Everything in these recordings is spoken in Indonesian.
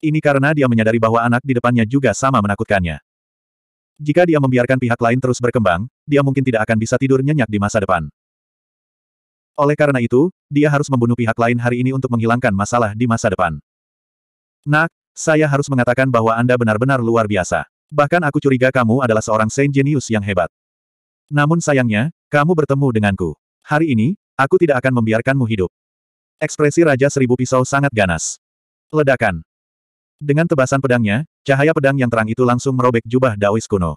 Ini karena dia menyadari bahwa anak di depannya juga sama menakutkannya. Jika dia membiarkan pihak lain terus berkembang, dia mungkin tidak akan bisa tidur nyenyak di masa depan. Oleh karena itu, dia harus membunuh pihak lain hari ini untuk menghilangkan masalah di masa depan. Nak, saya harus mengatakan bahwa Anda benar-benar luar biasa. Bahkan aku curiga kamu adalah seorang Saint Genius yang hebat. Namun sayangnya, kamu bertemu denganku. Hari ini, aku tidak akan membiarkanmu hidup. Ekspresi Raja Seribu Pisau sangat ganas. Ledakan. Dengan tebasan pedangnya, cahaya pedang yang terang itu langsung merobek jubah Daois kuno.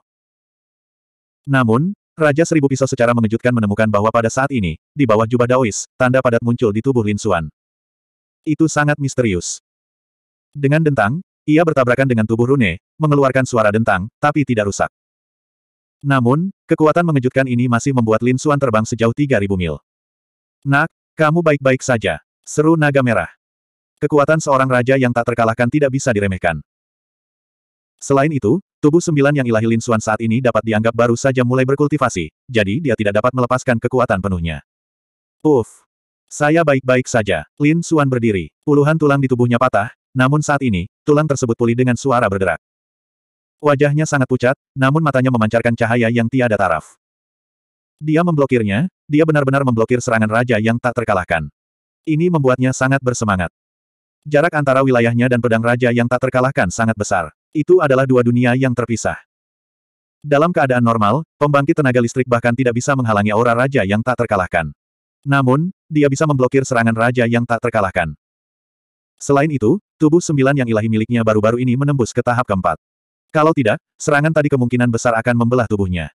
Namun, Raja Seribu Pisau secara mengejutkan menemukan bahwa pada saat ini, di bawah jubah Daois, tanda padat muncul di tubuh Lin Xuan. Itu sangat misterius. Dengan dentang, ia bertabrakan dengan tubuh Rune, mengeluarkan suara dentang, tapi tidak rusak. Namun, kekuatan mengejutkan ini masih membuat Lin Xuan terbang sejauh 3000 mil. Nak, kamu baik-baik saja. Seru naga merah. Kekuatan seorang raja yang tak terkalahkan tidak bisa diremehkan. Selain itu, tubuh sembilan yang ilahi Lin Xuan saat ini dapat dianggap baru saja mulai berkultivasi, jadi dia tidak dapat melepaskan kekuatan penuhnya. Uff! Saya baik-baik saja. Lin Suan berdiri. Puluhan tulang di tubuhnya patah, namun saat ini, tulang tersebut pulih dengan suara berderak. Wajahnya sangat pucat, namun matanya memancarkan cahaya yang tiada taraf. Dia memblokirnya, dia benar-benar memblokir serangan raja yang tak terkalahkan. Ini membuatnya sangat bersemangat. Jarak antara wilayahnya dan pedang raja yang tak terkalahkan sangat besar. Itu adalah dua dunia yang terpisah. Dalam keadaan normal, pembangkit tenaga listrik bahkan tidak bisa menghalangi aura raja yang tak terkalahkan. Namun, dia bisa memblokir serangan raja yang tak terkalahkan. Selain itu, tubuh sembilan yang ilahi miliknya baru-baru ini menembus ke tahap keempat. Kalau tidak, serangan tadi kemungkinan besar akan membelah tubuhnya.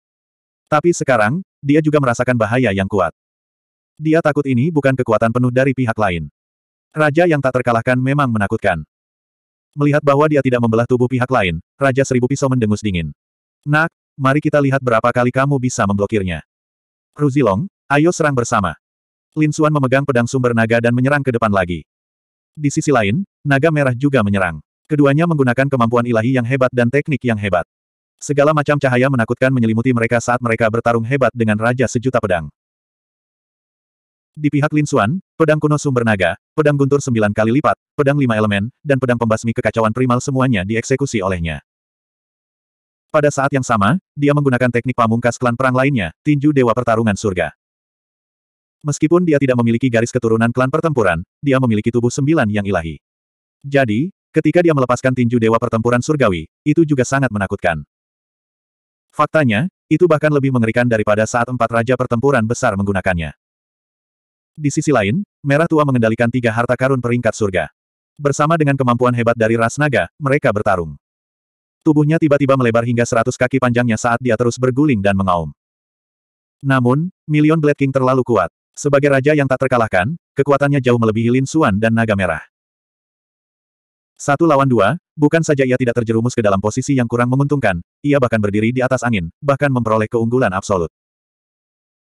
Tapi sekarang, dia juga merasakan bahaya yang kuat. Dia takut ini bukan kekuatan penuh dari pihak lain. Raja yang tak terkalahkan memang menakutkan. Melihat bahwa dia tidak membelah tubuh pihak lain, Raja Seribu Pisau mendengus dingin. Nak, mari kita lihat berapa kali kamu bisa memblokirnya. Ruzilong, ayo serang bersama. Lin Xuan memegang pedang sumber naga dan menyerang ke depan lagi. Di sisi lain, naga merah juga menyerang. Keduanya menggunakan kemampuan ilahi yang hebat dan teknik yang hebat. Segala macam cahaya menakutkan menyelimuti mereka saat mereka bertarung hebat dengan Raja Sejuta Pedang. Di pihak Lin Xuan, pedang kuno sumber naga, pedang guntur sembilan kali lipat, pedang lima elemen, dan pedang pembasmi kekacauan primal semuanya dieksekusi olehnya. Pada saat yang sama, dia menggunakan teknik pamungkas klan perang lainnya, tinju Dewa Pertarungan Surga. Meskipun dia tidak memiliki garis keturunan klan pertempuran, dia memiliki tubuh sembilan yang ilahi. Jadi, ketika dia melepaskan tinju Dewa Pertempuran Surgawi, itu juga sangat menakutkan. Faktanya, itu bahkan lebih mengerikan daripada saat empat raja pertempuran besar menggunakannya. Di sisi lain, Merah Tua mengendalikan tiga harta karun peringkat surga. Bersama dengan kemampuan hebat dari ras naga, mereka bertarung. Tubuhnya tiba-tiba melebar hingga seratus kaki panjangnya saat dia terus berguling dan mengaum. Namun, Million Blade King terlalu kuat. Sebagai raja yang tak terkalahkan, kekuatannya jauh melebihi Lin Suan dan Naga Merah. Satu lawan dua, bukan saja ia tidak terjerumus ke dalam posisi yang kurang menguntungkan, ia bahkan berdiri di atas angin, bahkan memperoleh keunggulan absolut.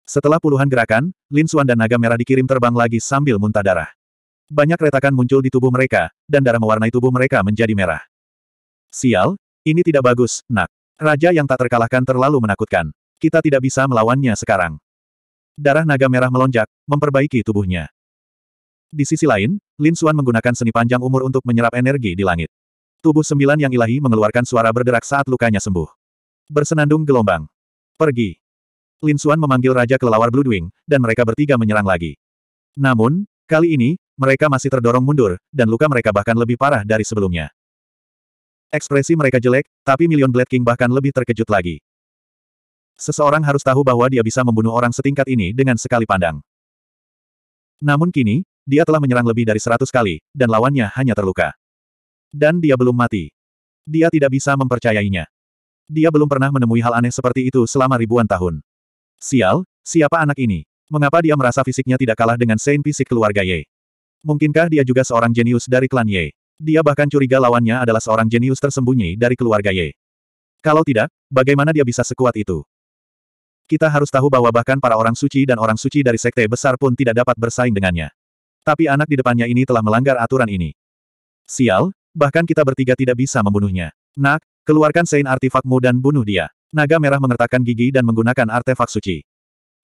Setelah puluhan gerakan, Lin Xuan dan naga merah dikirim terbang lagi sambil muntah darah. Banyak retakan muncul di tubuh mereka, dan darah mewarnai tubuh mereka menjadi merah. Sial, ini tidak bagus, nak. Raja yang tak terkalahkan terlalu menakutkan. Kita tidak bisa melawannya sekarang. Darah naga merah melonjak, memperbaiki tubuhnya. Di sisi lain, Lin Xuan menggunakan seni panjang umur untuk menyerap energi di langit. Tubuh sembilan yang ilahi mengeluarkan suara berderak saat lukanya sembuh. Bersenandung gelombang. Pergi. Lin Suan memanggil Raja Kelelawar Blue Wing, dan mereka bertiga menyerang lagi. Namun, kali ini, mereka masih terdorong mundur, dan luka mereka bahkan lebih parah dari sebelumnya. Ekspresi mereka jelek, tapi Million Blade King bahkan lebih terkejut lagi. Seseorang harus tahu bahwa dia bisa membunuh orang setingkat ini dengan sekali pandang. Namun kini, dia telah menyerang lebih dari seratus kali, dan lawannya hanya terluka. Dan dia belum mati. Dia tidak bisa mempercayainya. Dia belum pernah menemui hal aneh seperti itu selama ribuan tahun. Sial, siapa anak ini? Mengapa dia merasa fisiknya tidak kalah dengan Saint fisik keluarga Ye? Mungkinkah dia juga seorang jenius dari klan Ye? Dia bahkan curiga lawannya adalah seorang jenius tersembunyi dari keluarga Ye. Kalau tidak, bagaimana dia bisa sekuat itu? Kita harus tahu bahwa bahkan para orang suci dan orang suci dari sekte besar pun tidak dapat bersaing dengannya. Tapi anak di depannya ini telah melanggar aturan ini. Sial, bahkan kita bertiga tidak bisa membunuhnya. Nak, keluarkan Sein artifakmu dan bunuh dia. Naga merah mengertakkan gigi dan menggunakan artefak suci.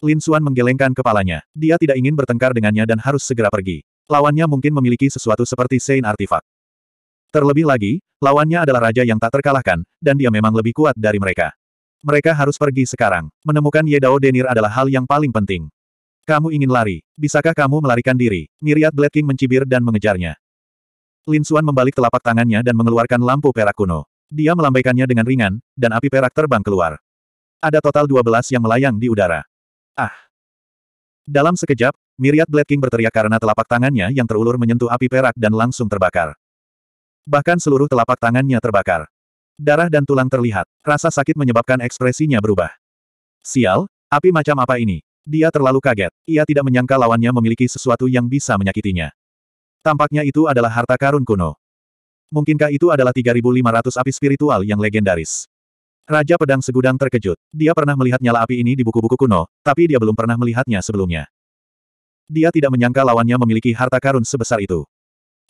Lin Suan menggelengkan kepalanya. Dia tidak ingin bertengkar dengannya dan harus segera pergi. Lawannya mungkin memiliki sesuatu seperti Sein Artifak. Terlebih lagi, lawannya adalah raja yang tak terkalahkan, dan dia memang lebih kuat dari mereka. Mereka harus pergi sekarang. Menemukan Yedao Denir adalah hal yang paling penting. Kamu ingin lari. Bisakah kamu melarikan diri? Miriat Blade King mencibir dan mengejarnya. Lin Suan membalik telapak tangannya dan mengeluarkan lampu perak kuno. Dia melambaikannya dengan ringan, dan api perak terbang keluar. Ada total 12 yang melayang di udara. Ah! Dalam sekejap, Myriad Blade King berteriak karena telapak tangannya yang terulur menyentuh api perak dan langsung terbakar. Bahkan seluruh telapak tangannya terbakar. Darah dan tulang terlihat. Rasa sakit menyebabkan ekspresinya berubah. Sial, api macam apa ini? Dia terlalu kaget. Ia tidak menyangka lawannya memiliki sesuatu yang bisa menyakitinya. Tampaknya itu adalah harta karun kuno. Mungkinkah itu adalah 3.500 api spiritual yang legendaris? Raja Pedang Segudang terkejut. Dia pernah melihat nyala api ini di buku-buku kuno, tapi dia belum pernah melihatnya sebelumnya. Dia tidak menyangka lawannya memiliki harta karun sebesar itu.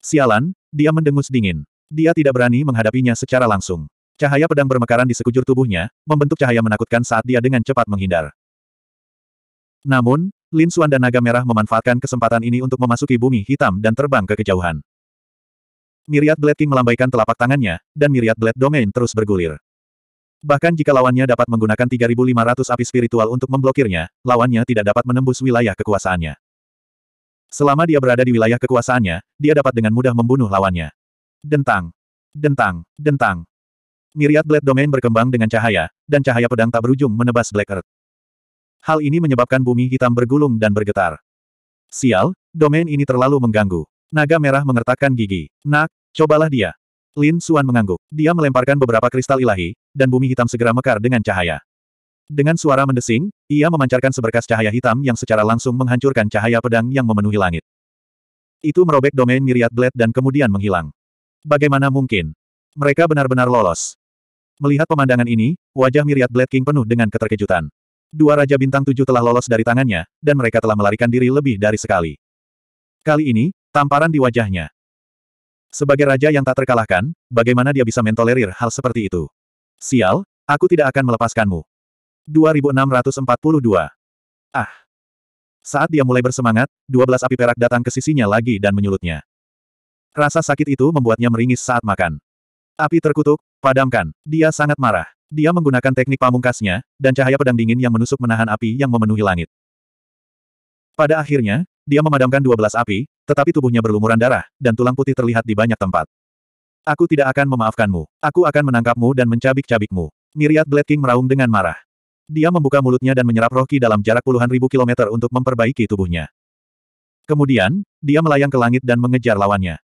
Sialan, dia mendengus dingin. Dia tidak berani menghadapinya secara langsung. Cahaya pedang bermekaran di sekujur tubuhnya, membentuk cahaya menakutkan saat dia dengan cepat menghindar. Namun, Lin Xuan dan Naga Merah memanfaatkan kesempatan ini untuk memasuki bumi hitam dan terbang ke kejauhan. Miriat Blade King melambaikan telapak tangannya, dan Miriat Blade Domain terus bergulir. Bahkan jika lawannya dapat menggunakan 3500 api spiritual untuk memblokirnya, lawannya tidak dapat menembus wilayah kekuasaannya. Selama dia berada di wilayah kekuasaannya, dia dapat dengan mudah membunuh lawannya. Dentang. Dentang. Dentang. Miriat Blade Domain berkembang dengan cahaya, dan cahaya pedang tak berujung menebas Black Earth. Hal ini menyebabkan bumi hitam bergulung dan bergetar. Sial, domain ini terlalu mengganggu. Naga merah mengertakkan gigi. Nak, cobalah dia. Lin Suan mengangguk. Dia melemparkan beberapa kristal ilahi, dan bumi hitam segera mekar dengan cahaya. Dengan suara mendesing, ia memancarkan seberkas cahaya hitam yang secara langsung menghancurkan cahaya pedang yang memenuhi langit. Itu merobek domain Myriad Blade dan kemudian menghilang. Bagaimana mungkin? Mereka benar-benar lolos. Melihat pemandangan ini, wajah Myriad Blade King penuh dengan keterkejutan. Dua Raja Bintang Tujuh telah lolos dari tangannya, dan mereka telah melarikan diri lebih dari sekali. Kali ini, Tamparan di wajahnya. Sebagai raja yang tak terkalahkan, bagaimana dia bisa mentolerir hal seperti itu? Sial, aku tidak akan melepaskanmu. 2642. Ah. Saat dia mulai bersemangat, 12 api perak datang ke sisinya lagi dan menyulutnya. Rasa sakit itu membuatnya meringis saat makan. Api terkutuk, padamkan. Dia sangat marah. Dia menggunakan teknik pamungkasnya, dan cahaya pedang dingin yang menusuk menahan api yang memenuhi langit. Pada akhirnya, dia memadamkan dua belas api, tetapi tubuhnya berlumuran darah, dan tulang putih terlihat di banyak tempat. Aku tidak akan memaafkanmu. Aku akan menangkapmu dan mencabik-cabikmu. Miriat Blade King meraung dengan marah. Dia membuka mulutnya dan menyerap roh dalam jarak puluhan ribu kilometer untuk memperbaiki tubuhnya. Kemudian, dia melayang ke langit dan mengejar lawannya.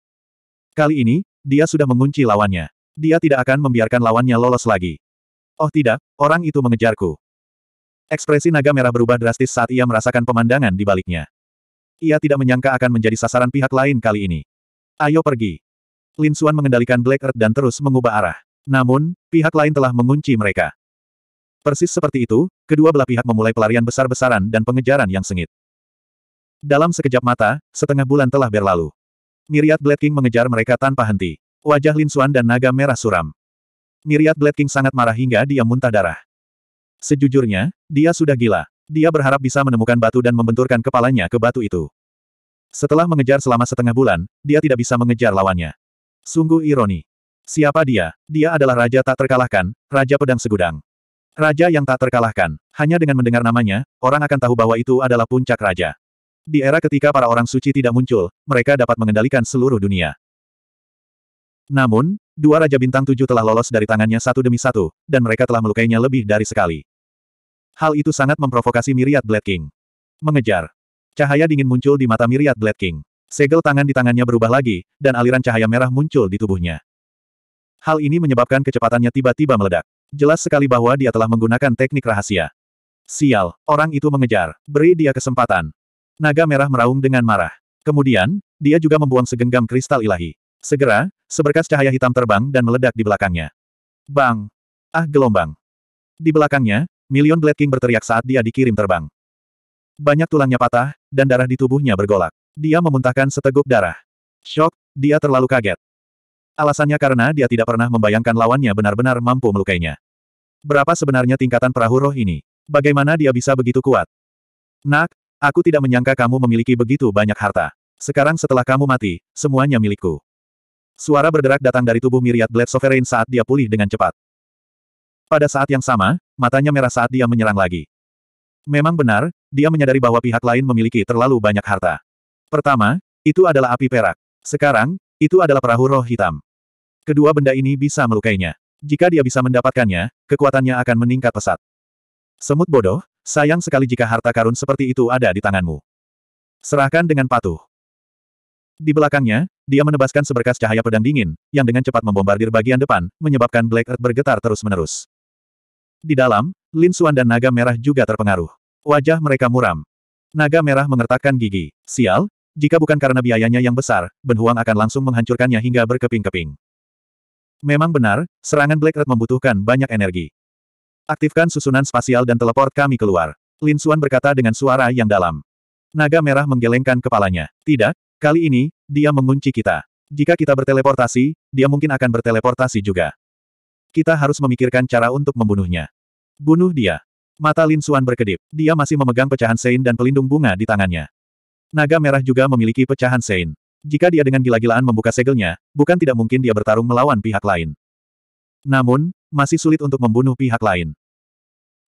Kali ini, dia sudah mengunci lawannya. Dia tidak akan membiarkan lawannya lolos lagi. Oh tidak, orang itu mengejarku. Ekspresi naga merah berubah drastis saat ia merasakan pemandangan di baliknya. Ia tidak menyangka akan menjadi sasaran pihak lain kali ini. Ayo pergi. Lin Suan mengendalikan Black Earth dan terus mengubah arah. Namun, pihak lain telah mengunci mereka. Persis seperti itu, kedua belah pihak memulai pelarian besar-besaran dan pengejaran yang sengit. Dalam sekejap mata, setengah bulan telah berlalu. Miriat Black King mengejar mereka tanpa henti. Wajah Lin Suan dan naga merah suram. Miriat Black King sangat marah hingga dia muntah darah. Sejujurnya, dia sudah gila. Dia berharap bisa menemukan batu dan membenturkan kepalanya ke batu itu. Setelah mengejar selama setengah bulan, dia tidak bisa mengejar lawannya. Sungguh ironi. Siapa dia? Dia adalah raja tak terkalahkan, raja pedang segudang. Raja yang tak terkalahkan. Hanya dengan mendengar namanya, orang akan tahu bahwa itu adalah puncak raja. Di era ketika para orang suci tidak muncul, mereka dapat mengendalikan seluruh dunia. Namun, dua raja bintang tujuh telah lolos dari tangannya satu demi satu, dan mereka telah melukainya lebih dari sekali. Hal itu sangat memprovokasi Myriad Blade King. Mengejar. Cahaya dingin muncul di mata Myriad Blade King. Segel tangan di tangannya berubah lagi, dan aliran cahaya merah muncul di tubuhnya. Hal ini menyebabkan kecepatannya tiba-tiba meledak. Jelas sekali bahwa dia telah menggunakan teknik rahasia. Sial, orang itu mengejar. Beri dia kesempatan. Naga merah meraung dengan marah. Kemudian, dia juga membuang segenggam kristal ilahi. Segera, seberkas cahaya hitam terbang dan meledak di belakangnya. Bang! Ah gelombang! Di belakangnya, Million Blade King berteriak saat dia dikirim terbang. Banyak tulangnya patah, dan darah di tubuhnya bergolak. Dia memuntahkan seteguk darah. Shock, dia terlalu kaget. Alasannya karena dia tidak pernah membayangkan lawannya benar-benar mampu melukainya. Berapa sebenarnya tingkatan perahu roh ini? Bagaimana dia bisa begitu kuat? Nak, aku tidak menyangka kamu memiliki begitu banyak harta. Sekarang setelah kamu mati, semuanya milikku. Suara berderak datang dari tubuh Myriad Blade Sovereign saat dia pulih dengan cepat. Pada saat yang sama, matanya merah saat dia menyerang lagi. Memang benar, dia menyadari bahwa pihak lain memiliki terlalu banyak harta. Pertama, itu adalah api perak. Sekarang, itu adalah perahu roh hitam. Kedua benda ini bisa melukainya. Jika dia bisa mendapatkannya, kekuatannya akan meningkat pesat. Semut bodoh, sayang sekali jika harta karun seperti itu ada di tanganmu. Serahkan dengan patuh. Di belakangnya, dia menebaskan seberkas cahaya pedang dingin, yang dengan cepat membombardir bagian depan, menyebabkan Black Earth bergetar terus-menerus. Di dalam, Lin Xuan dan naga merah juga terpengaruh. Wajah mereka muram. Naga merah mengertakkan gigi. Sial, jika bukan karena biayanya yang besar, Ben Huang akan langsung menghancurkannya hingga berkeping-keping. Memang benar, serangan Black Red membutuhkan banyak energi. Aktifkan susunan spasial dan teleport kami keluar. Lin Xuan berkata dengan suara yang dalam. Naga merah menggelengkan kepalanya. Tidak, kali ini, dia mengunci kita. Jika kita berteleportasi, dia mungkin akan berteleportasi juga. Kita harus memikirkan cara untuk membunuhnya. Bunuh dia. Mata Lin Suan berkedip. Dia masih memegang pecahan Sein dan pelindung bunga di tangannya. Naga merah juga memiliki pecahan Sein. Jika dia dengan gila-gilaan membuka segelnya, bukan tidak mungkin dia bertarung melawan pihak lain. Namun, masih sulit untuk membunuh pihak lain.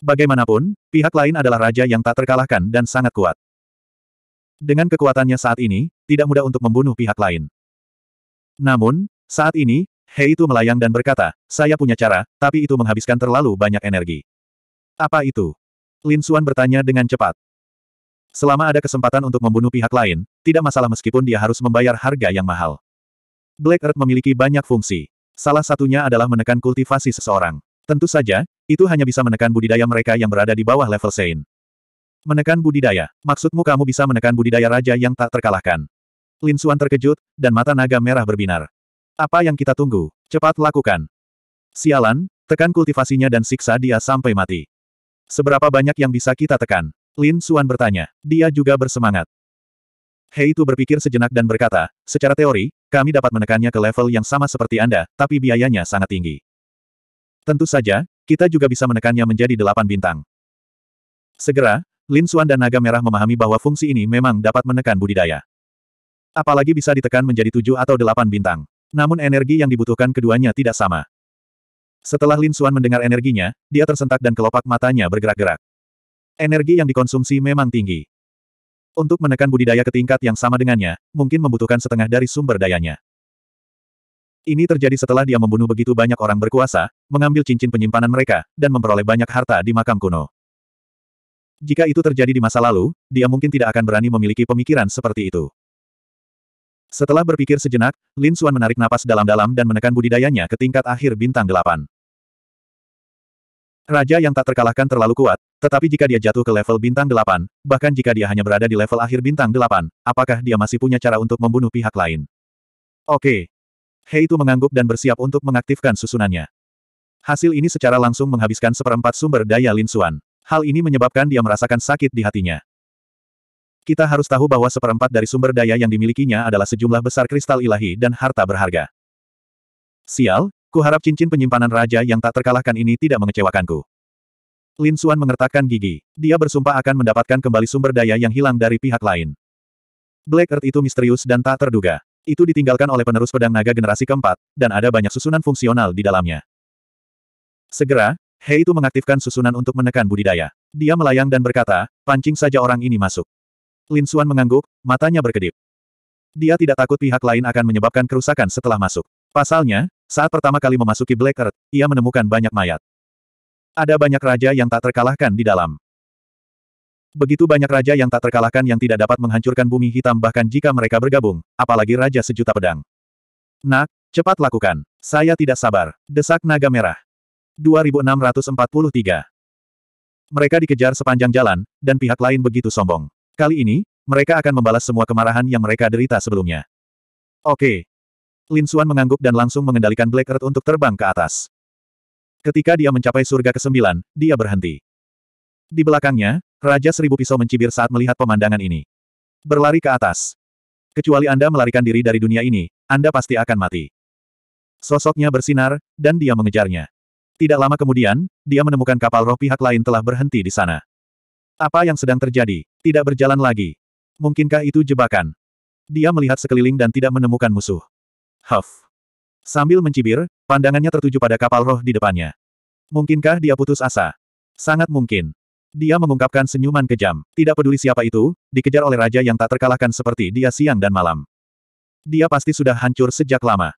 Bagaimanapun, pihak lain adalah raja yang tak terkalahkan dan sangat kuat. Dengan kekuatannya saat ini, tidak mudah untuk membunuh pihak lain. Namun, saat ini, Hei itu melayang dan berkata, saya punya cara, tapi itu menghabiskan terlalu banyak energi. Apa itu? Lin Xuan bertanya dengan cepat. Selama ada kesempatan untuk membunuh pihak lain, tidak masalah meskipun dia harus membayar harga yang mahal. Black Earth memiliki banyak fungsi. Salah satunya adalah menekan kultivasi seseorang. Tentu saja, itu hanya bisa menekan budidaya mereka yang berada di bawah level Sein. Menekan budidaya. Maksudmu kamu bisa menekan budidaya raja yang tak terkalahkan. Lin Xuan terkejut, dan mata naga merah berbinar. Apa yang kita tunggu? Cepat lakukan. Sialan, tekan kultivasinya dan siksa dia sampai mati. Seberapa banyak yang bisa kita tekan? Lin Suan bertanya. Dia juga bersemangat. Hei itu berpikir sejenak dan berkata, secara teori, kami dapat menekannya ke level yang sama seperti Anda, tapi biayanya sangat tinggi. Tentu saja, kita juga bisa menekannya menjadi delapan bintang. Segera, Lin Suan dan Naga Merah memahami bahwa fungsi ini memang dapat menekan budidaya. Apalagi bisa ditekan menjadi tujuh atau delapan bintang. Namun energi yang dibutuhkan keduanya tidak sama. Setelah Lin Xuan mendengar energinya, dia tersentak dan kelopak matanya bergerak-gerak. Energi yang dikonsumsi memang tinggi. Untuk menekan budidaya ke tingkat yang sama dengannya, mungkin membutuhkan setengah dari sumber dayanya. Ini terjadi setelah dia membunuh begitu banyak orang berkuasa, mengambil cincin penyimpanan mereka, dan memperoleh banyak harta di makam kuno. Jika itu terjadi di masa lalu, dia mungkin tidak akan berani memiliki pemikiran seperti itu. Setelah berpikir sejenak, Lin Xuan menarik napas dalam-dalam dan menekan budidayanya ke tingkat akhir bintang delapan. Raja yang tak terkalahkan terlalu kuat, tetapi jika dia jatuh ke level bintang delapan, bahkan jika dia hanya berada di level akhir bintang delapan, apakah dia masih punya cara untuk membunuh pihak lain? Oke. Hei itu mengangguk dan bersiap untuk mengaktifkan susunannya. Hasil ini secara langsung menghabiskan seperempat sumber daya Lin Xuan. Hal ini menyebabkan dia merasakan sakit di hatinya. Kita harus tahu bahwa seperempat dari sumber daya yang dimilikinya adalah sejumlah besar kristal ilahi dan harta berharga. Sial, kuharap cincin penyimpanan raja yang tak terkalahkan ini tidak mengecewakanku. Lin Suan mengertakkan gigi. Dia bersumpah akan mendapatkan kembali sumber daya yang hilang dari pihak lain. Black Earth itu misterius dan tak terduga. Itu ditinggalkan oleh penerus pedang naga generasi keempat, dan ada banyak susunan fungsional di dalamnya. Segera, Hei itu mengaktifkan susunan untuk menekan budidaya. Dia melayang dan berkata, pancing saja orang ini masuk. Lin Xuan mengangguk, matanya berkedip. Dia tidak takut pihak lain akan menyebabkan kerusakan setelah masuk. Pasalnya, saat pertama kali memasuki Black Earth, ia menemukan banyak mayat. Ada banyak raja yang tak terkalahkan di dalam. Begitu banyak raja yang tak terkalahkan yang tidak dapat menghancurkan bumi hitam bahkan jika mereka bergabung, apalagi raja sejuta pedang. Nak, cepat lakukan. Saya tidak sabar. Desak naga merah. 2643 mereka dikejar sepanjang jalan, dan pihak lain begitu sombong. Kali ini, mereka akan membalas semua kemarahan yang mereka derita sebelumnya. Oke. Lin Xuan mengangguk dan langsung mengendalikan Black Earth untuk terbang ke atas. Ketika dia mencapai surga ke-9, dia berhenti. Di belakangnya, Raja Seribu Pisau mencibir saat melihat pemandangan ini. Berlari ke atas. Kecuali Anda melarikan diri dari dunia ini, Anda pasti akan mati. Sosoknya bersinar, dan dia mengejarnya. Tidak lama kemudian, dia menemukan kapal roh pihak lain telah berhenti di sana. Apa yang sedang terjadi? Tidak berjalan lagi. Mungkinkah itu jebakan? Dia melihat sekeliling dan tidak menemukan musuh. Huff. Sambil mencibir, pandangannya tertuju pada kapal roh di depannya. Mungkinkah dia putus asa? Sangat mungkin. Dia mengungkapkan senyuman kejam. Tidak peduli siapa itu, dikejar oleh raja yang tak terkalahkan seperti dia siang dan malam. Dia pasti sudah hancur sejak lama.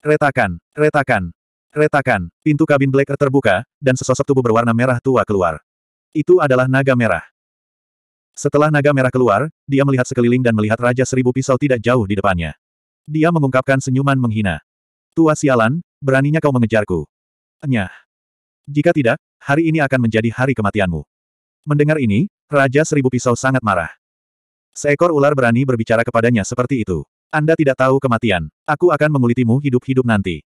Retakan, retakan, retakan. Pintu kabin blacker terbuka, dan sesosok tubuh berwarna merah tua keluar. Itu adalah naga merah. Setelah naga merah keluar, dia melihat sekeliling dan melihat Raja Seribu Pisau tidak jauh di depannya. Dia mengungkapkan senyuman menghina. Tua sialan, beraninya kau mengejarku. Enyah. Jika tidak, hari ini akan menjadi hari kematianmu. Mendengar ini, Raja Seribu Pisau sangat marah. Seekor ular berani berbicara kepadanya seperti itu. Anda tidak tahu kematian. Aku akan mengulitimu hidup-hidup nanti.